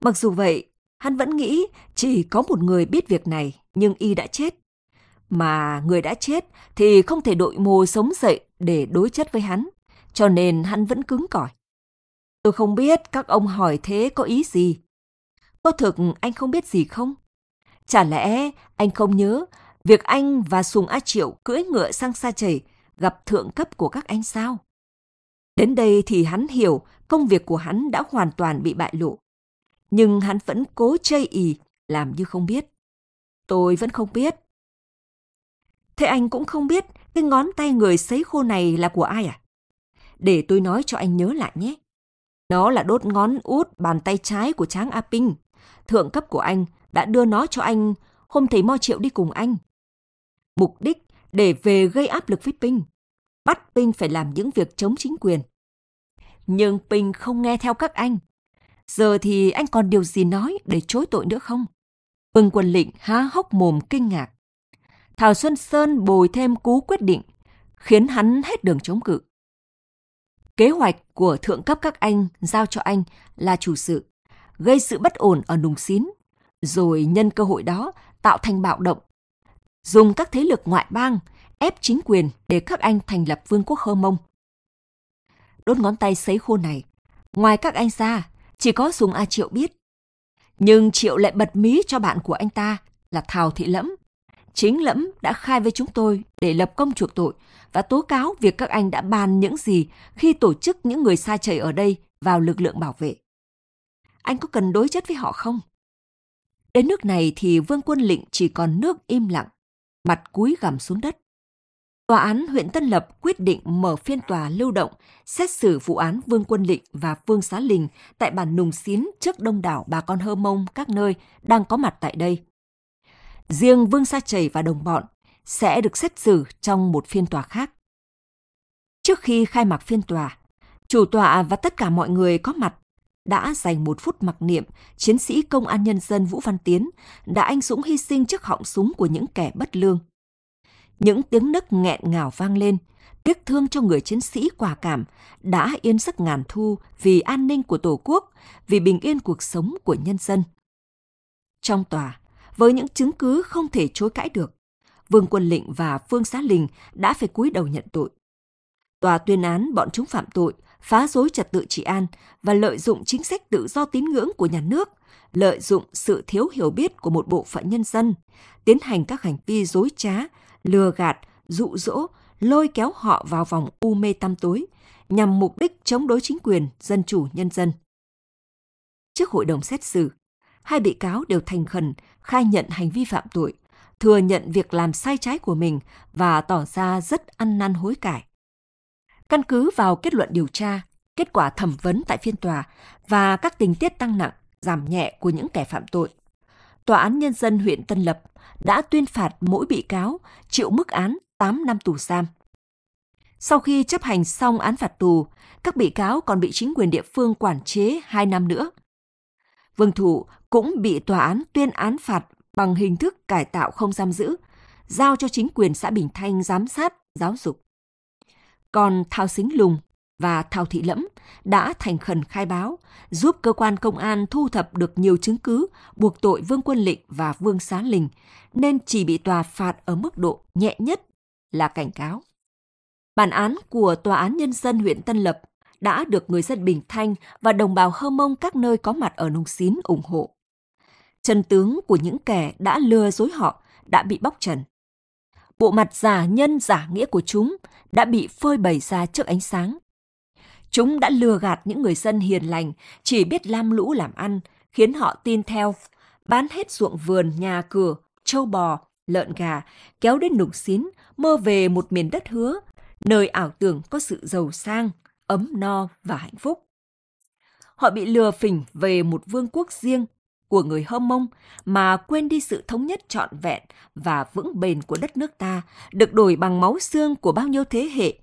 Mặc dù vậy, hắn vẫn nghĩ chỉ có một người biết việc này, nhưng y đã chết. Mà người đã chết thì không thể đội mồ sống dậy để đối chất với hắn, cho nên hắn vẫn cứng cỏi. Tôi không biết các ông hỏi thế có ý gì, có thực anh không biết gì không? Chả lẽ anh không nhớ việc anh và Sùng A Triệu cưỡi ngựa sang xa Chảy gặp thượng cấp của các anh sao? Đến đây thì hắn hiểu công việc của hắn đã hoàn toàn bị bại lộ. Nhưng hắn vẫn cố chây ý, làm như không biết. Tôi vẫn không biết. Thế anh cũng không biết cái ngón tay người sấy khô này là của ai à? Để tôi nói cho anh nhớ lại nhé. Nó là đốt ngón út bàn tay trái của Tráng A Pinh thượng cấp của anh đã đưa nó cho anh hôm thầy Mo Triệu đi cùng anh. Mục đích để về gây áp lực với Pinh, bắt Pinh phải làm những việc chống chính quyền. Nhưng Pinh không nghe theo các anh. Giờ thì anh còn điều gì nói để chối tội nữa không? Vương quân lịnh há hốc mồm kinh ngạc. Thảo Xuân Sơn bồi thêm cú quyết định, khiến hắn hết đường chống cự. Kế hoạch của thượng cấp các anh giao cho anh là chủ sự gây sự bất ổn ở Nùng Xín, rồi nhân cơ hội đó tạo thành bạo động. Dùng các thế lực ngoại bang ép chính quyền để các anh thành lập vương quốc Hơ Mông. Đốt ngón tay sấy khô này, ngoài các anh ra, chỉ có Sùng A Triệu biết. Nhưng Triệu lại bật mí cho bạn của anh ta là Thảo Thị Lẫm. Chính Lẫm đã khai với chúng tôi để lập công chuộc tội và tố cáo việc các anh đã bàn những gì khi tổ chức những người xa trời ở đây vào lực lượng bảo vệ anh có cần đối chất với họ không? Đến nước này thì vương quân lịnh chỉ còn nước im lặng, mặt cúi gằm xuống đất. Tòa án huyện Tân Lập quyết định mở phiên tòa lưu động xét xử vụ án Vương Quân Lịnh và Vương Xá Lình tại bản Nùng Xín trước đông đảo bà con hơ mông các nơi đang có mặt tại đây. Riêng Vương Sa Chảy và đồng bọn sẽ được xét xử trong một phiên tòa khác. Trước khi khai mạc phiên tòa, chủ tọa và tất cả mọi người có mặt đã dành một phút mặc niệm chiến sĩ công an nhân dân Vũ Văn Tiến đã anh dũng hy sinh trước họng súng của những kẻ bất lương. Những tiếng nấc nghẹn ngào vang lên, tiếc thương cho người chiến sĩ quả cảm đã yên giấc ngàn thu vì an ninh của Tổ quốc, vì bình yên cuộc sống của nhân dân. Trong tòa, với những chứng cứ không thể chối cãi được, Vương Quân lệnh và Phương Xá Lình đã phải cúi đầu nhận tội. Tòa tuyên án bọn chúng phạm tội phá rối trật tự trị an và lợi dụng chính sách tự do tín ngưỡng của nhà nước, lợi dụng sự thiếu hiểu biết của một bộ phận nhân dân, tiến hành các hành vi dối trá, lừa gạt, dụ dỗ, lôi kéo họ vào vòng u mê tăm tối, nhằm mục đích chống đối chính quyền, dân chủ nhân dân. Trước hội đồng xét xử, hai bị cáo đều thành khẩn khai nhận hành vi phạm tội, thừa nhận việc làm sai trái của mình và tỏ ra rất ăn năn hối cải. Căn cứ vào kết luận điều tra, kết quả thẩm vấn tại phiên tòa và các tình tiết tăng nặng, giảm nhẹ của những kẻ phạm tội, Tòa án Nhân dân huyện Tân Lập đã tuyên phạt mỗi bị cáo chịu mức án 8 năm tù giam. Sau khi chấp hành xong án phạt tù, các bị cáo còn bị chính quyền địa phương quản chế 2 năm nữa. Vương Thủ cũng bị tòa án tuyên án phạt bằng hình thức cải tạo không giam giữ, giao cho chính quyền xã Bình Thanh giám sát, giáo dục. Còn Thao Xính Lùng và Thao Thị Lẫm đã thành khẩn khai báo, giúp cơ quan công an thu thập được nhiều chứng cứ buộc tội Vương Quân Lịnh và Vương Xá Lình, nên chỉ bị tòa phạt ở mức độ nhẹ nhất là cảnh cáo. Bản án của Tòa án Nhân dân huyện Tân Lập đã được người dân Bình Thanh và đồng bào Hơ Mông các nơi có mặt ở Nung Xín ủng hộ. Trần tướng của những kẻ đã lừa dối họ đã bị bóc trần bộ mặt giả nhân giả nghĩa của chúng đã bị phơi bày ra trước ánh sáng. Chúng đã lừa gạt những người dân hiền lành, chỉ biết lam lũ làm ăn, khiến họ tin theo, bán hết ruộng vườn, nhà cửa, trâu bò, lợn gà, kéo đến nục xín, mơ về một miền đất hứa, nơi ảo tưởng có sự giàu sang, ấm no và hạnh phúc. Họ bị lừa phỉnh về một vương quốc riêng, của người Hơ Mông mà quên đi sự thống nhất trọn vẹn và vững bền của đất nước ta, được đổi bằng máu xương của bao nhiêu thế hệ,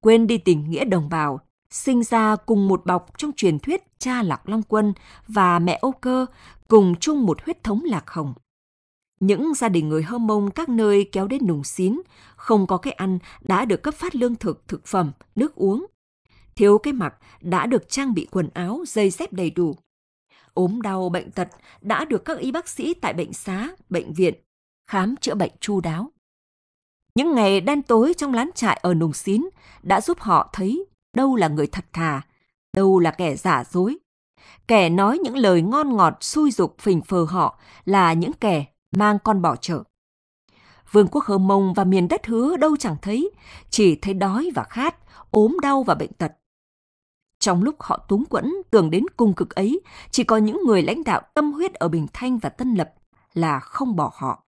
quên đi tình nghĩa đồng bào, sinh ra cùng một bọc trong truyền thuyết cha Lạc Long Quân và mẹ Âu Cơ, cùng chung một huyết thống Lạc Hồng. Những gia đình người Hơ Mông các nơi kéo đến nùng xín, không có cái ăn đã được cấp phát lương thực, thực phẩm, nước uống. Thiếu cái mặc đã được trang bị quần áo, dây dép đầy đủ, ốm đau bệnh tật đã được các y bác sĩ tại bệnh xá, bệnh viện khám chữa bệnh chu đáo. Những ngày đen tối trong lán trại ở Nùng Xín đã giúp họ thấy đâu là người thật thà, đâu là kẻ giả dối. Kẻ nói những lời ngon ngọt xui dục phình phờ họ là những kẻ mang con bỏ chợ. Vương quốc Hơ Mông và miền đất hứa đâu chẳng thấy, chỉ thấy đói và khát, ốm đau và bệnh tật. Trong lúc họ túng quẫn tưởng đến cùng cực ấy, chỉ có những người lãnh đạo tâm huyết ở Bình Thanh và Tân Lập là không bỏ họ.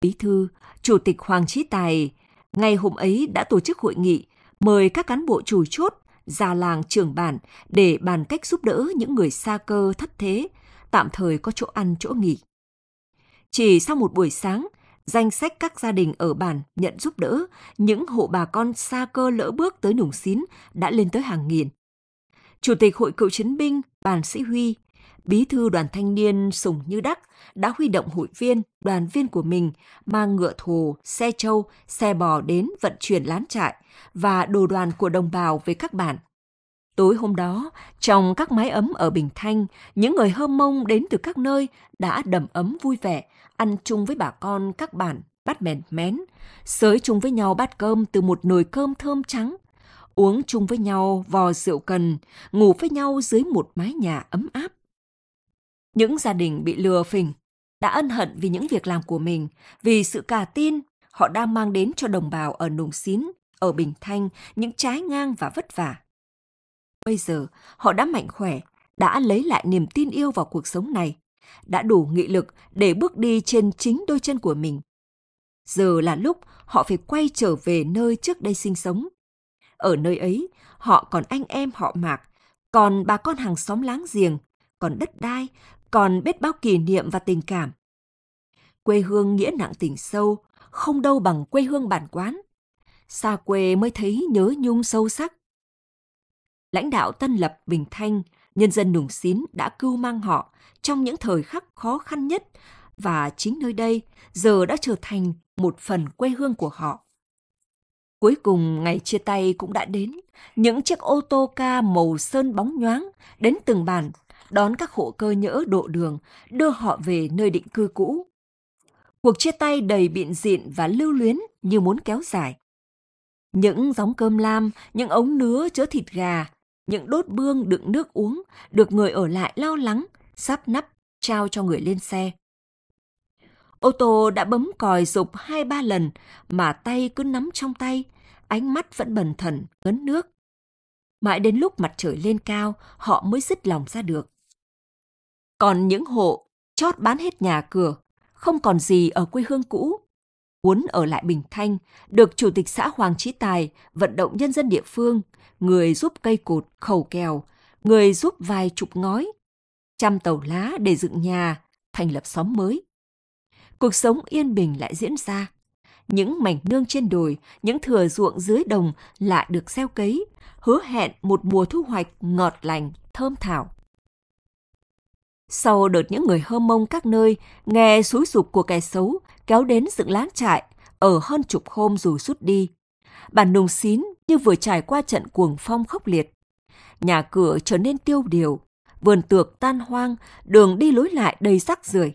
Bí thư, Chủ tịch Hoàng Chí Tài ngày hôm ấy đã tổ chức hội nghị mời các cán bộ chủ chốt, già làng trưởng bản để bàn cách giúp đỡ những người xa cơ thất thế, tạm thời có chỗ ăn chỗ nghỉ. Chỉ sau một buổi sáng, danh sách các gia đình ở bản nhận giúp đỡ, những hộ bà con xa cơ lỡ bước tới nùng xín đã lên tới hàng nghìn. Chủ tịch Hội cựu chiến binh Bàn Sĩ Huy, bí thư đoàn thanh niên Sùng Như Đắc đã huy động hội viên, đoàn viên của mình mang ngựa thồ, xe trâu, xe bò đến vận chuyển lán trại và đồ đoàn của đồng bào về các bản. Tối hôm đó, trong các mái ấm ở Bình Thanh, những người hơ mông đến từ các nơi đã đầm ấm vui vẻ ăn chung với bà con các bản bát mèn mén, sới chung với nhau bát cơm từ một nồi cơm thơm trắng, uống chung với nhau vò rượu cần, ngủ với nhau dưới một mái nhà ấm áp. Những gia đình bị lừa phình đã ân hận vì những việc làm của mình, vì sự cả tin họ đang mang đến cho đồng bào ở Nùng Xín, ở Bình Thanh những trái ngang và vất vả. Bây giờ, họ đã mạnh khỏe, đã lấy lại niềm tin yêu vào cuộc sống này, đã đủ nghị lực để bước đi trên chính đôi chân của mình. Giờ là lúc họ phải quay trở về nơi trước đây sinh sống. Ở nơi ấy, họ còn anh em họ mạc, còn bà con hàng xóm láng giềng, còn đất đai, còn biết bao kỷ niệm và tình cảm. Quê hương nghĩa nặng tình sâu, không đâu bằng quê hương bản quán. Xa quê mới thấy nhớ nhung sâu sắc. Lãnh đạo Tân Lập Bình Thanh nhân dân Nùng Xín đã cưu mang họ trong những thời khắc khó khăn nhất và chính nơi đây giờ đã trở thành một phần quê hương của họ. Cuối cùng ngày chia tay cũng đã đến, những chiếc ô tô ca màu sơn bóng nhoáng đến từng bản, đón các hộ cơ nhỡ độ đường, đưa họ về nơi định cư cũ. Cuộc chia tay đầy bịn diện và lưu luyến như muốn kéo dài. Những gióng cơm lam, những ống nứa chứa thịt gà, những đốt bương đựng nước uống được người ở lại lo lắng, sắp nắp, trao cho người lên xe. Ô tô đã bấm còi dục hai ba lần mà tay cứ nắm trong tay, ánh mắt vẫn bần thần, ngấn nước. Mãi đến lúc mặt trời lên cao, họ mới dứt lòng ra được. Còn những hộ chót bán hết nhà cửa, không còn gì ở quê hương cũ, muốn ở lại Bình Thanh, được Chủ tịch xã Hoàng Trí Tài vận động nhân dân địa phương, người giúp cây cột, khẩu kèo, người giúp vài chục ngói, trăm tàu lá để dựng nhà, thành lập xóm mới. Cuộc sống yên bình lại diễn ra. Những mảnh nương trên đồi, những thừa ruộng dưới đồng lại được gieo cấy, hứa hẹn một mùa thu hoạch ngọt lành, thơm thảo. Sau đợt những người hơ mông các nơi nghe xúi dục của kẻ xấu kéo đến dựng láng trại ở hơn chục hôm rồi rút đi. Bản nùng xín như vừa trải qua trận cuồng phong khốc liệt. Nhà cửa trở nên tiêu điều, vườn tược tan hoang, đường đi lối lại đầy rác rưởi.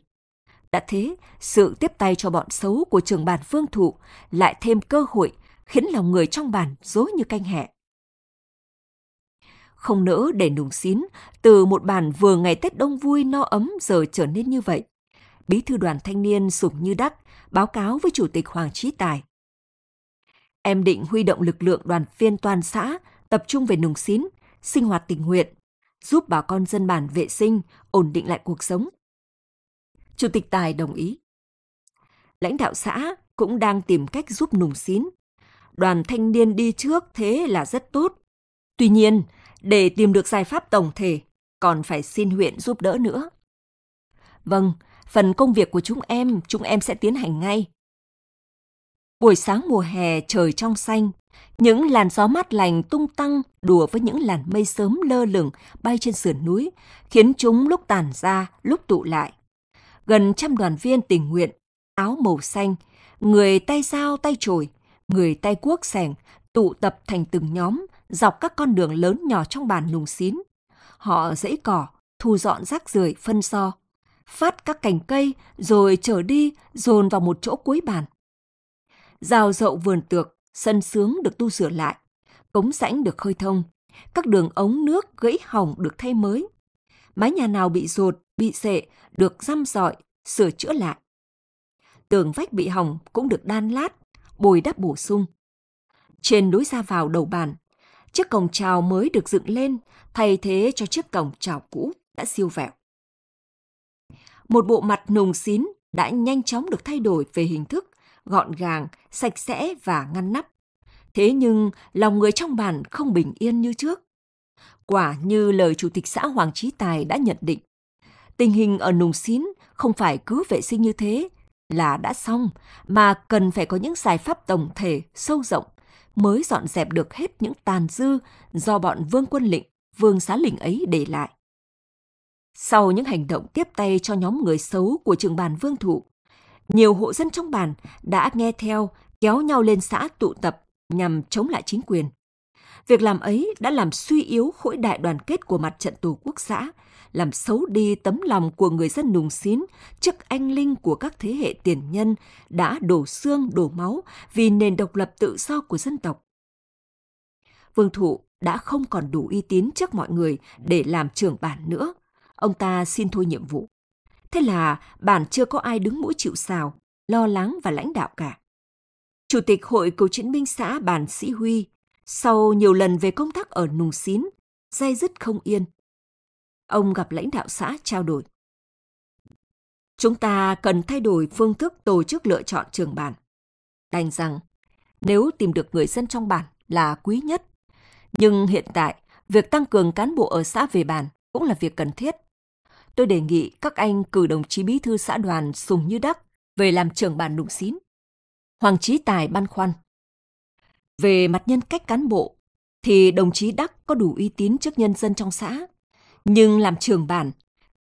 Đã thế, sự tiếp tay cho bọn xấu của trường bản phương thụ lại thêm cơ hội khiến lòng người trong bản dối như canh hẹ không nỡ để nùng xín, từ một bản vừa ngày Tết đông vui no ấm giờ trở nên như vậy. Bí thư đoàn thanh niên sụp như đắc, báo cáo với Chủ tịch Hoàng Trí Tài. Em định huy động lực lượng đoàn viên toàn xã, tập trung về nùng xín, sinh hoạt tình nguyện, giúp bà con dân bản vệ sinh, ổn định lại cuộc sống. Chủ tịch Tài đồng ý. Lãnh đạo xã cũng đang tìm cách giúp nùng xín. Đoàn thanh niên đi trước thế là rất tốt. Tuy nhiên, để tìm được giải pháp tổng thể, còn phải xin huyện giúp đỡ nữa. Vâng, phần công việc của chúng em, chúng em sẽ tiến hành ngay. Buổi sáng mùa hè trời trong xanh, những làn gió mát lành tung tăng đùa với những làn mây sớm lơ lửng bay trên sườn núi, khiến chúng lúc tàn ra, lúc tụ lại. Gần trăm đoàn viên tình nguyện, áo màu xanh, người tay dao tay chổi, người tay cuốc sẻng tụ tập thành từng nhóm, dọc các con đường lớn nhỏ trong bản nùng xín. Họ dẫy cỏ, thu dọn rác rưởi phân so, phát các cành cây rồi trở đi dồn vào một chỗ cuối bàn. Rào rậu vườn tược, sân sướng được tu sửa lại, cống rãnh được khơi thông, các đường ống nước gãy hỏng được thay mới. Mái nhà nào bị rột, bị sệ được răm rọi, sửa chữa lại. Tường vách bị hỏng cũng được đan lát, bồi đắp bổ sung. Trên lối ra vào đầu bàn chiếc cổng chào mới được dựng lên thay thế cho chiếc cổng chào cũ đã siêu vẹo. Một bộ mặt nùng xín đã nhanh chóng được thay đổi về hình thức, gọn gàng, sạch sẽ và ngăn nắp. Thế nhưng lòng người trong bản không bình yên như trước. Quả như lời Chủ tịch xã Hoàng Trí Tài đã nhận định, tình hình ở nùng xín không phải cứ vệ sinh như thế là đã xong, mà cần phải có những giải pháp tổng thể sâu rộng mới dọn dẹp được hết những tàn dư do bọn vương quân lịnh, vương xá lình ấy để lại. Sau những hành động tiếp tay cho nhóm người xấu của trường bàn vương thụ, nhiều hộ dân trong bàn đã nghe theo kéo nhau lên xã tụ tập nhằm chống lại chính quyền. Việc làm ấy đã làm suy yếu khối đại đoàn kết của mặt trận tổ quốc xã làm xấu đi tấm lòng của người dân nùng xín, chức anh linh của các thế hệ tiền nhân đã đổ xương đổ máu vì nền độc lập tự do của dân tộc. Vương Thụ đã không còn đủ uy tín trước mọi người để làm trưởng bản nữa. Ông ta xin thôi nhiệm vụ. Thế là bản chưa có ai đứng mũi chịu sào, lo lắng và lãnh đạo cả. Chủ tịch Hội Cựu chiến binh xã Bản Sĩ Huy, sau nhiều lần về công tác ở Nùng Xín, dây dứt không yên, Ông gặp lãnh đạo xã trao đổi. Chúng ta cần thay đổi phương thức tổ chức lựa chọn trường bản. Đành rằng, nếu tìm được người dân trong bản là quý nhất. Nhưng hiện tại, việc tăng cường cán bộ ở xã về bản cũng là việc cần thiết. Tôi đề nghị các anh cử đồng chí bí thư xã đoàn Sùng Như Đắc về làm trưởng bản Nụng Xín. Hoàng Trí Tài băn khoăn. Về mặt nhân cách cán bộ, thì đồng chí Đắc có đủ uy tín trước nhân dân trong xã nhưng làm trường bản,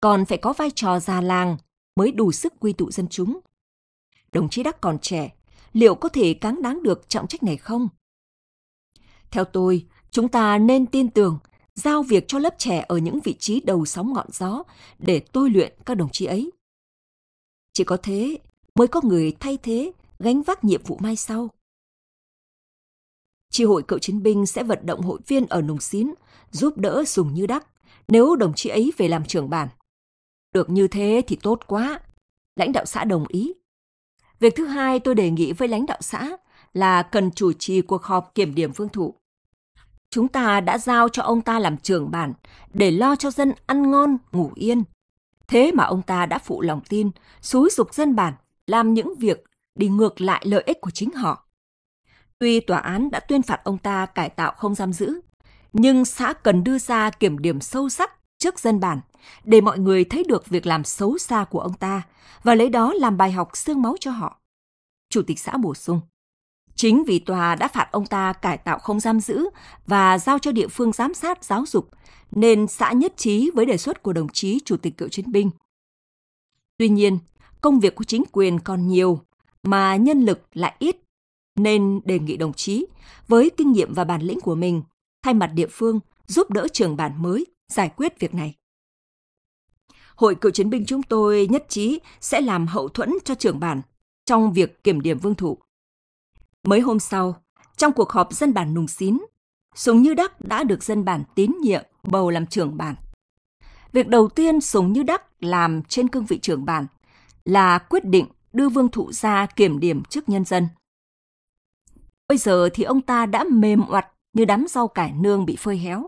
còn phải có vai trò già làng mới đủ sức quy tụ dân chúng. Đồng chí Đắc còn trẻ, liệu có thể cáng đáng được trọng trách này không? Theo tôi, chúng ta nên tin tưởng, giao việc cho lớp trẻ ở những vị trí đầu sóng ngọn gió để tôi luyện các đồng chí ấy. Chỉ có thế mới có người thay thế gánh vác nhiệm vụ mai sau. Chi hội cựu chiến binh sẽ vận động hội viên ở Nùng Xín giúp đỡ Sùng Như Đắc nếu đồng chí ấy về làm trưởng bản. Được như thế thì tốt quá. Lãnh đạo xã đồng ý. Việc thứ hai tôi đề nghị với lãnh đạo xã là cần chủ trì cuộc họp kiểm điểm phương thủ. Chúng ta đã giao cho ông ta làm trưởng bản để lo cho dân ăn ngon, ngủ yên. Thế mà ông ta đã phụ lòng tin, xúi dục dân bản làm những việc đi ngược lại lợi ích của chính họ. Tuy tòa án đã tuyên phạt ông ta cải tạo không giam giữ, nhưng xã cần đưa ra kiểm điểm sâu sắc trước dân bản để mọi người thấy được việc làm xấu xa của ông ta và lấy đó làm bài học xương máu cho họ. Chủ tịch xã bổ sung, chính vì tòa đã phạt ông ta cải tạo không giam giữ và giao cho địa phương giám sát giáo dục, nên xã nhất trí với đề xuất của đồng chí Chủ tịch cựu chiến binh. Tuy nhiên, công việc của chính quyền còn nhiều, mà nhân lực lại ít, nên đề nghị đồng chí, với kinh nghiệm và bản lĩnh của mình, thay mặt địa phương giúp đỡ trường bản mới giải quyết việc này. Hội cựu chiến binh chúng tôi nhất trí sẽ làm hậu thuẫn cho trưởng bản trong việc kiểm điểm vương thụ. Mấy hôm sau, trong cuộc họp dân bản Nùng Xín, Sùng Như Đắc đã được dân bản tín nhiệm bầu làm trưởng bản. Việc đầu tiên Sùng Như Đắc làm trên cương vị trưởng bản là quyết định đưa Vương Thụ ra kiểm điểm trước nhân dân. Bây giờ thì ông ta đã mềm oặt như đám rau cải nương bị phơi héo.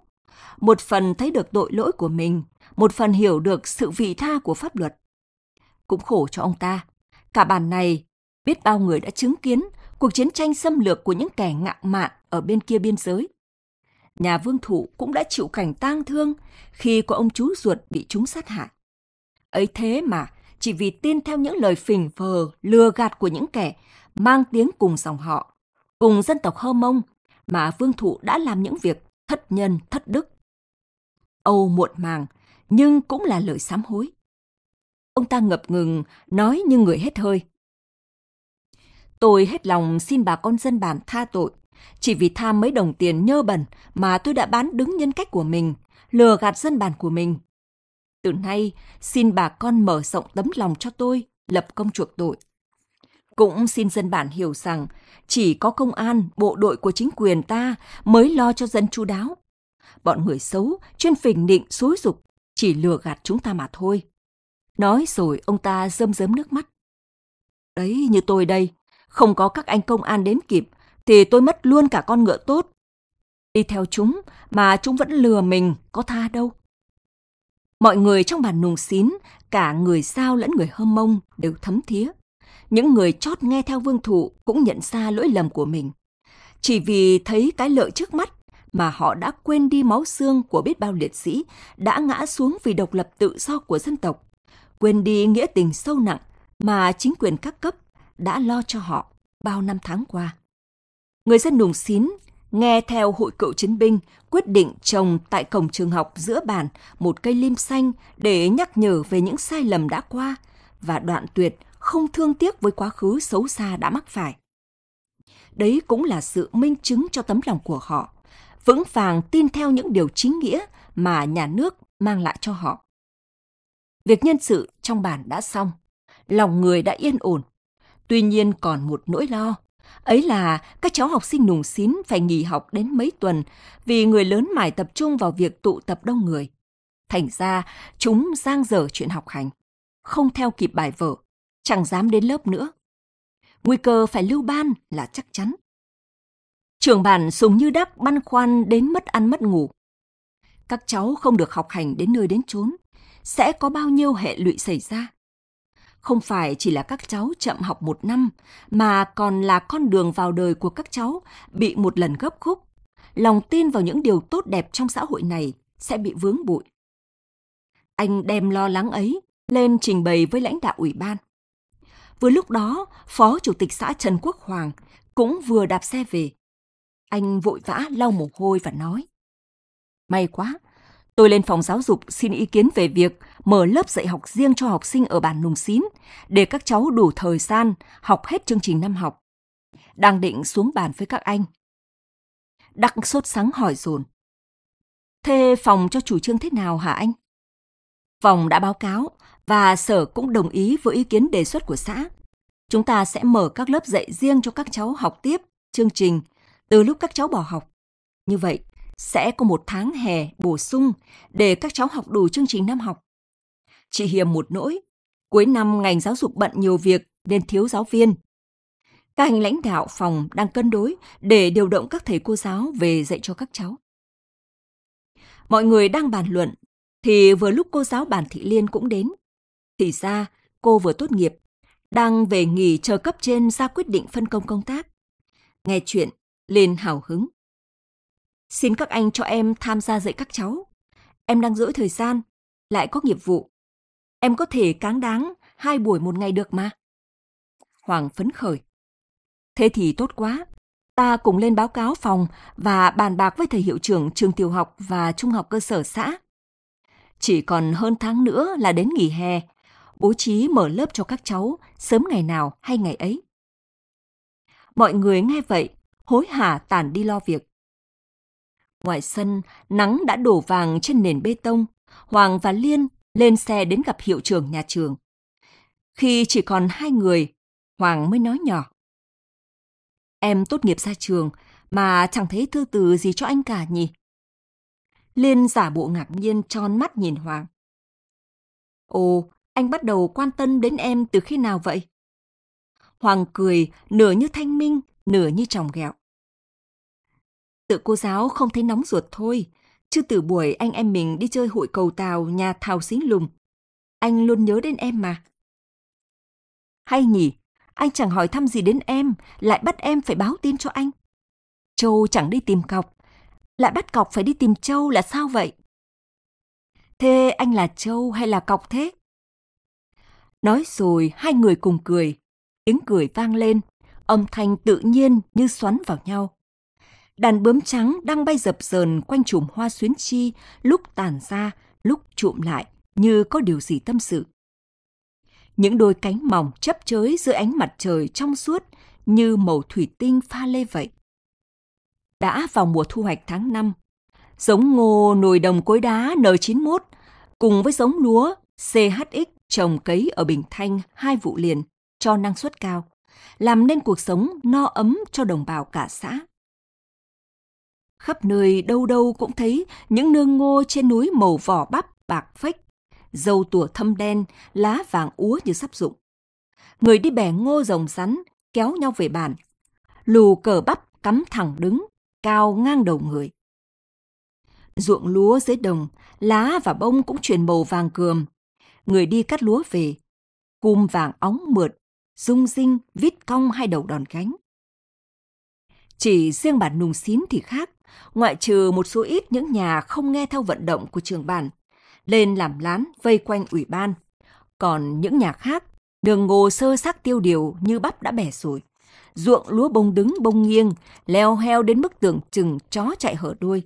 Một phần thấy được tội lỗi của mình, một phần hiểu được sự vị tha của pháp luật. Cũng khổ cho ông ta. Cả bản này, biết bao người đã chứng kiến cuộc chiến tranh xâm lược của những kẻ ngạo mạn ở bên kia biên giới. Nhà vương thủ cũng đã chịu cảnh tang thương khi có ông chú ruột bị chúng sát hại. Ấy thế mà, chỉ vì tin theo những lời phỉnh phờ, lừa gạt của những kẻ mang tiếng cùng dòng họ, cùng dân tộc Hơ Mông mà Vương Thụ đã làm những việc thất nhân thất đức. Âu muộn màng, nhưng cũng là lời sám hối. Ông ta ngập ngừng, nói như người hết hơi. Tôi hết lòng xin bà con dân bản tha tội, chỉ vì tham mấy đồng tiền nhơ bẩn mà tôi đã bán đứng nhân cách của mình, lừa gạt dân bản của mình. Từ nay, xin bà con mở rộng tấm lòng cho tôi, lập công chuộc tội. Cũng xin dân bản hiểu rằng chỉ có công an, bộ đội của chính quyền ta mới lo cho dân chu đáo. Bọn người xấu chuyên phình định xúi dục chỉ lừa gạt chúng ta mà thôi. Nói rồi ông ta rơm rớm nước mắt. Đấy như tôi đây, không có các anh công an đến kịp thì tôi mất luôn cả con ngựa tốt. Đi theo chúng mà chúng vẫn lừa mình, có tha đâu. Mọi người trong bàn nùng xín, cả người sao lẫn người hơ mông đều thấm thía những người chót nghe theo vương thụ cũng nhận ra lỗi lầm của mình. Chỉ vì thấy cái lợi trước mắt mà họ đã quên đi máu xương của biết bao liệt sĩ đã ngã xuống vì độc lập tự do của dân tộc, quên đi nghĩa tình sâu nặng mà chính quyền các cấp đã lo cho họ bao năm tháng qua. Người dân Nùng Xín nghe theo hội cựu chiến binh quyết định trồng tại cổng trường học giữa bản một cây lim xanh để nhắc nhở về những sai lầm đã qua và đoạn tuyệt không thương tiếc với quá khứ xấu xa đã mắc phải. Đấy cũng là sự minh chứng cho tấm lòng của họ, vững vàng tin theo những điều chính nghĩa mà nhà nước mang lại cho họ. Việc nhân sự trong bản đã xong, lòng người đã yên ổn. Tuy nhiên còn một nỗi lo, ấy là các cháu học sinh nùng xín phải nghỉ học đến mấy tuần vì người lớn mải tập trung vào việc tụ tập đông người. Thành ra, chúng giang dở chuyện học hành, không theo kịp bài vở, chẳng dám đến lớp nữa. Nguy cơ phải lưu ban là chắc chắn. Trường bản sùng như đắp băn khoăn đến mất ăn mất ngủ. Các cháu không được học hành đến nơi đến chốn, sẽ có bao nhiêu hệ lụy xảy ra. Không phải chỉ là các cháu chậm học một năm, mà còn là con đường vào đời của các cháu bị một lần gấp khúc. Lòng tin vào những điều tốt đẹp trong xã hội này sẽ bị vướng bụi. Anh đem lo lắng ấy lên trình bày với lãnh đạo ủy ban. Vừa lúc đó, Phó Chủ tịch xã Trần Quốc Hoàng cũng vừa đạp xe về. Anh vội vã lau mồ hôi và nói. May quá, tôi lên phòng giáo dục xin ý kiến về việc mở lớp dạy học riêng cho học sinh ở bản Nùng Xín để các cháu đủ thời gian học hết chương trình năm học. Đang định xuống bàn với các anh. Đặng sốt sáng hỏi dồn. Thế phòng cho chủ trương thế nào hả anh? Phòng đã báo cáo và sở cũng đồng ý với ý kiến đề xuất của xã Chúng ta sẽ mở các lớp dạy riêng cho các cháu học tiếp chương trình từ lúc các cháu bỏ học. Như vậy, sẽ có một tháng hè bổ sung để các cháu học đủ chương trình năm học. Chị Hiềm một nỗi, cuối năm ngành giáo dục bận nhiều việc nên thiếu giáo viên. Các hành lãnh đạo phòng đang cân đối để điều động các thầy cô giáo về dạy cho các cháu. Mọi người đang bàn luận, thì vừa lúc cô giáo Bản Thị Liên cũng đến. Thì ra, cô vừa tốt nghiệp đang về nghỉ chờ cấp trên ra quyết định phân công công tác. Nghe chuyện, lên hào hứng. Xin các anh cho em tham gia dạy các cháu. Em đang dỗi thời gian, lại có nghiệp vụ. Em có thể cáng đáng hai buổi một ngày được mà. Hoàng phấn khởi. Thế thì tốt quá. Ta cùng lên báo cáo phòng và bàn bạc với thầy hiệu trưởng trường tiểu học và trung học cơ sở xã. Chỉ còn hơn tháng nữa là đến nghỉ hè bố trí mở lớp cho các cháu sớm ngày nào hay ngày ấy. Mọi người nghe vậy, hối hả tản đi lo việc. Ngoài sân, nắng đã đổ vàng trên nền bê tông. Hoàng và Liên lên xe đến gặp hiệu trưởng nhà trường. Khi chỉ còn hai người, Hoàng mới nói nhỏ. Em tốt nghiệp ra trường mà chẳng thấy thư từ gì cho anh cả nhỉ? Liên giả bộ ngạc nhiên tròn mắt nhìn Hoàng. Ồ, anh bắt đầu quan tâm đến em từ khi nào vậy? Hoàng cười, nửa như thanh minh, nửa như tròng ghẹo. Tự cô giáo không thấy nóng ruột thôi, chứ từ buổi anh em mình đi chơi hội cầu tàu nhà Thảo Xính Lùng, anh luôn nhớ đến em mà. Hay nhỉ, anh chẳng hỏi thăm gì đến em, lại bắt em phải báo tin cho anh. Châu chẳng đi tìm cọc, lại bắt cọc phải đi tìm Châu là sao vậy? Thế anh là Châu hay là cọc thế? Nói rồi hai người cùng cười. Tiếng cười vang lên, âm thanh tự nhiên như xoắn vào nhau. Đàn bướm trắng đang bay dập dờn quanh chùm hoa xuyến chi, lúc tàn ra, lúc trụm lại, như có điều gì tâm sự. Những đôi cánh mỏng chấp chới dưới ánh mặt trời trong suốt như màu thủy tinh pha lê vậy. Đã vào mùa thu hoạch tháng 5, giống ngô nồi đồng cối đá N91 cùng với giống lúa CHX trồng cấy ở Bình Thanh hai vụ liền cho năng suất cao, làm nên cuộc sống no ấm cho đồng bào cả xã. Khắp nơi đâu đâu cũng thấy những nương ngô trên núi màu vỏ bắp bạc phách, dâu tủa thâm đen, lá vàng úa như sắp rụng. Người đi bẻ ngô rồng rắn, kéo nhau về bàn. Lù cờ bắp cắm thẳng đứng, cao ngang đầu người. Ruộng lúa dưới đồng, lá và bông cũng chuyển màu vàng cườm, người đi cắt lúa về, cùm vàng óng mượt, rung rinh, vít cong hai đầu đòn cánh. Chỉ riêng bản nùng xín thì khác, ngoại trừ một số ít những nhà không nghe theo vận động của trường bản, lên làm lán vây quanh ủy ban. Còn những nhà khác, đường ngô sơ sắc tiêu điều như bắp đã bẻ rồi. Ruộng lúa bông đứng bông nghiêng, leo heo đến mức tưởng chừng chó chạy hở đuôi.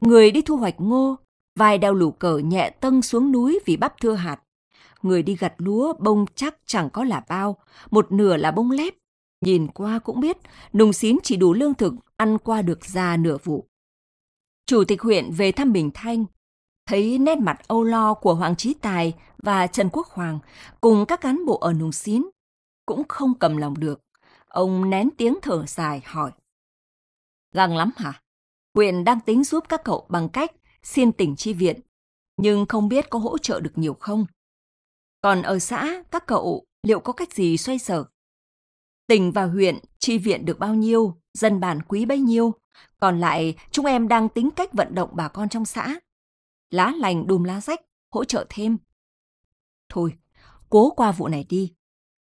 Người đi thu hoạch ngô vai đeo lù cờ nhẹ tâng xuống núi vì bắp thưa hạt. Người đi gặt lúa bông chắc chẳng có là bao, một nửa là bông lép. Nhìn qua cũng biết, nùng xín chỉ đủ lương thực ăn qua được già nửa vụ. Chủ tịch huyện về thăm Bình Thanh, thấy nét mặt âu lo của Hoàng Trí Tài và Trần Quốc Hoàng cùng các cán bộ ở nùng xín, cũng không cầm lòng được. Ông nén tiếng thở dài hỏi. Găng lắm hả? Huyện đang tính giúp các cậu bằng cách xin tỉnh chi viện, nhưng không biết có hỗ trợ được nhiều không. Còn ở xã, các cậu liệu có cách gì xoay sở? Tỉnh và huyện chi viện được bao nhiêu, dân bản quý bấy nhiêu, còn lại chúng em đang tính cách vận động bà con trong xã. Lá lành đùm lá rách, hỗ trợ thêm. Thôi, cố qua vụ này đi.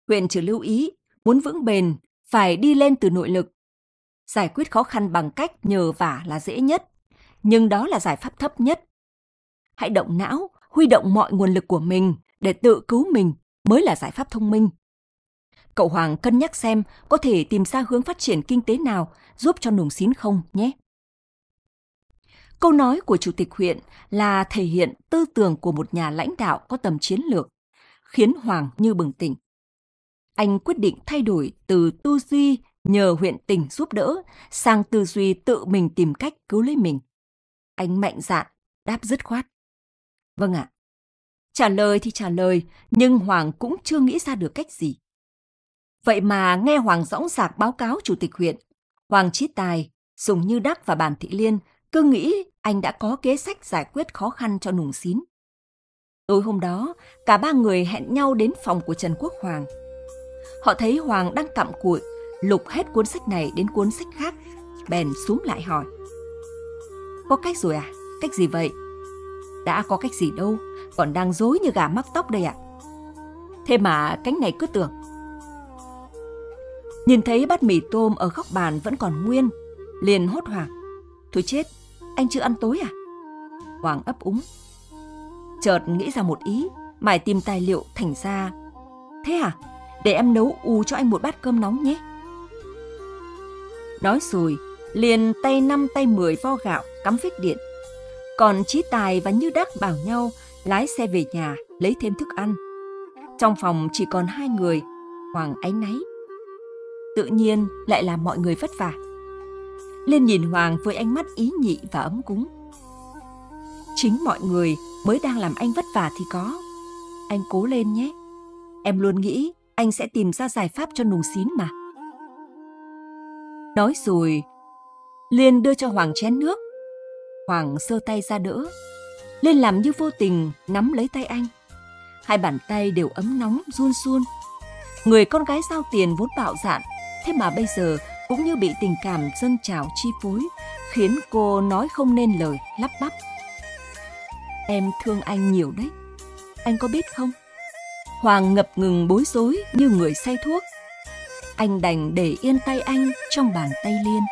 Huyện chỉ lưu ý, muốn vững bền, phải đi lên từ nội lực. Giải quyết khó khăn bằng cách nhờ vả là dễ nhất nhưng đó là giải pháp thấp nhất. Hãy động não, huy động mọi nguồn lực của mình để tự cứu mình mới là giải pháp thông minh. Cậu Hoàng cân nhắc xem có thể tìm ra hướng phát triển kinh tế nào giúp cho nùng xín không nhé. Câu nói của chủ tịch huyện là thể hiện tư tưởng của một nhà lãnh đạo có tầm chiến lược, khiến Hoàng như bừng tỉnh. Anh quyết định thay đổi từ tư duy nhờ huyện tỉnh giúp đỡ sang tư duy tự mình tìm cách cứu lấy mình. Anh mạnh dạn, đáp dứt khoát. Vâng ạ. Trả lời thì trả lời, nhưng Hoàng cũng chưa nghĩ ra được cách gì. Vậy mà nghe Hoàng dõng dạc báo cáo chủ tịch huyện, Hoàng Chí Tài, Dùng Như Đắc và Bàn Thị Liên cứ nghĩ anh đã có kế sách giải quyết khó khăn cho nùng xín. Tối hôm đó, cả ba người hẹn nhau đến phòng của Trần Quốc Hoàng. Họ thấy Hoàng đang cặm cụi, lục hết cuốn sách này đến cuốn sách khác, bèn xuống lại hỏi. Có cách rồi à? Cách gì vậy? Đã có cách gì đâu, còn đang dối như gà mắc tóc đây ạ. À. Thế mà cánh này cứ tưởng. Nhìn thấy bát mì tôm ở góc bàn vẫn còn nguyên, liền hốt hoảng. Thôi chết, anh chưa ăn tối à? Hoàng ấp úng. Chợt nghĩ ra một ý, mải tìm tài liệu thành ra. Thế à, để em nấu u cho anh một bát cơm nóng nhé. Nói rồi, liền tay năm tay mười vo gạo cắm phích điện. Còn Chí Tài và Như Đắc bảo nhau lái xe về nhà lấy thêm thức ăn. Trong phòng chỉ còn hai người, Hoàng áy náy. Tự nhiên lại làm mọi người vất vả. Liên nhìn Hoàng với ánh mắt ý nhị và ấm cúng. Chính mọi người mới đang làm anh vất vả thì có. Anh cố lên nhé. Em luôn nghĩ anh sẽ tìm ra giải pháp cho nùng xín mà. Nói rồi, liền đưa cho Hoàng chén nước. Hoàng sơ tay ra đỡ, Liên làm như vô tình nắm lấy tay anh. Hai bàn tay đều ấm nóng run run. Người con gái giao tiền vốn bạo dạn, thế mà bây giờ cũng như bị tình cảm dâng trào chi phối, khiến cô nói không nên lời, lắp bắp. Em thương anh nhiều đấy, anh có biết không? Hoàng ngập ngừng bối rối như người say thuốc. Anh đành để yên tay anh trong bàn tay Liên.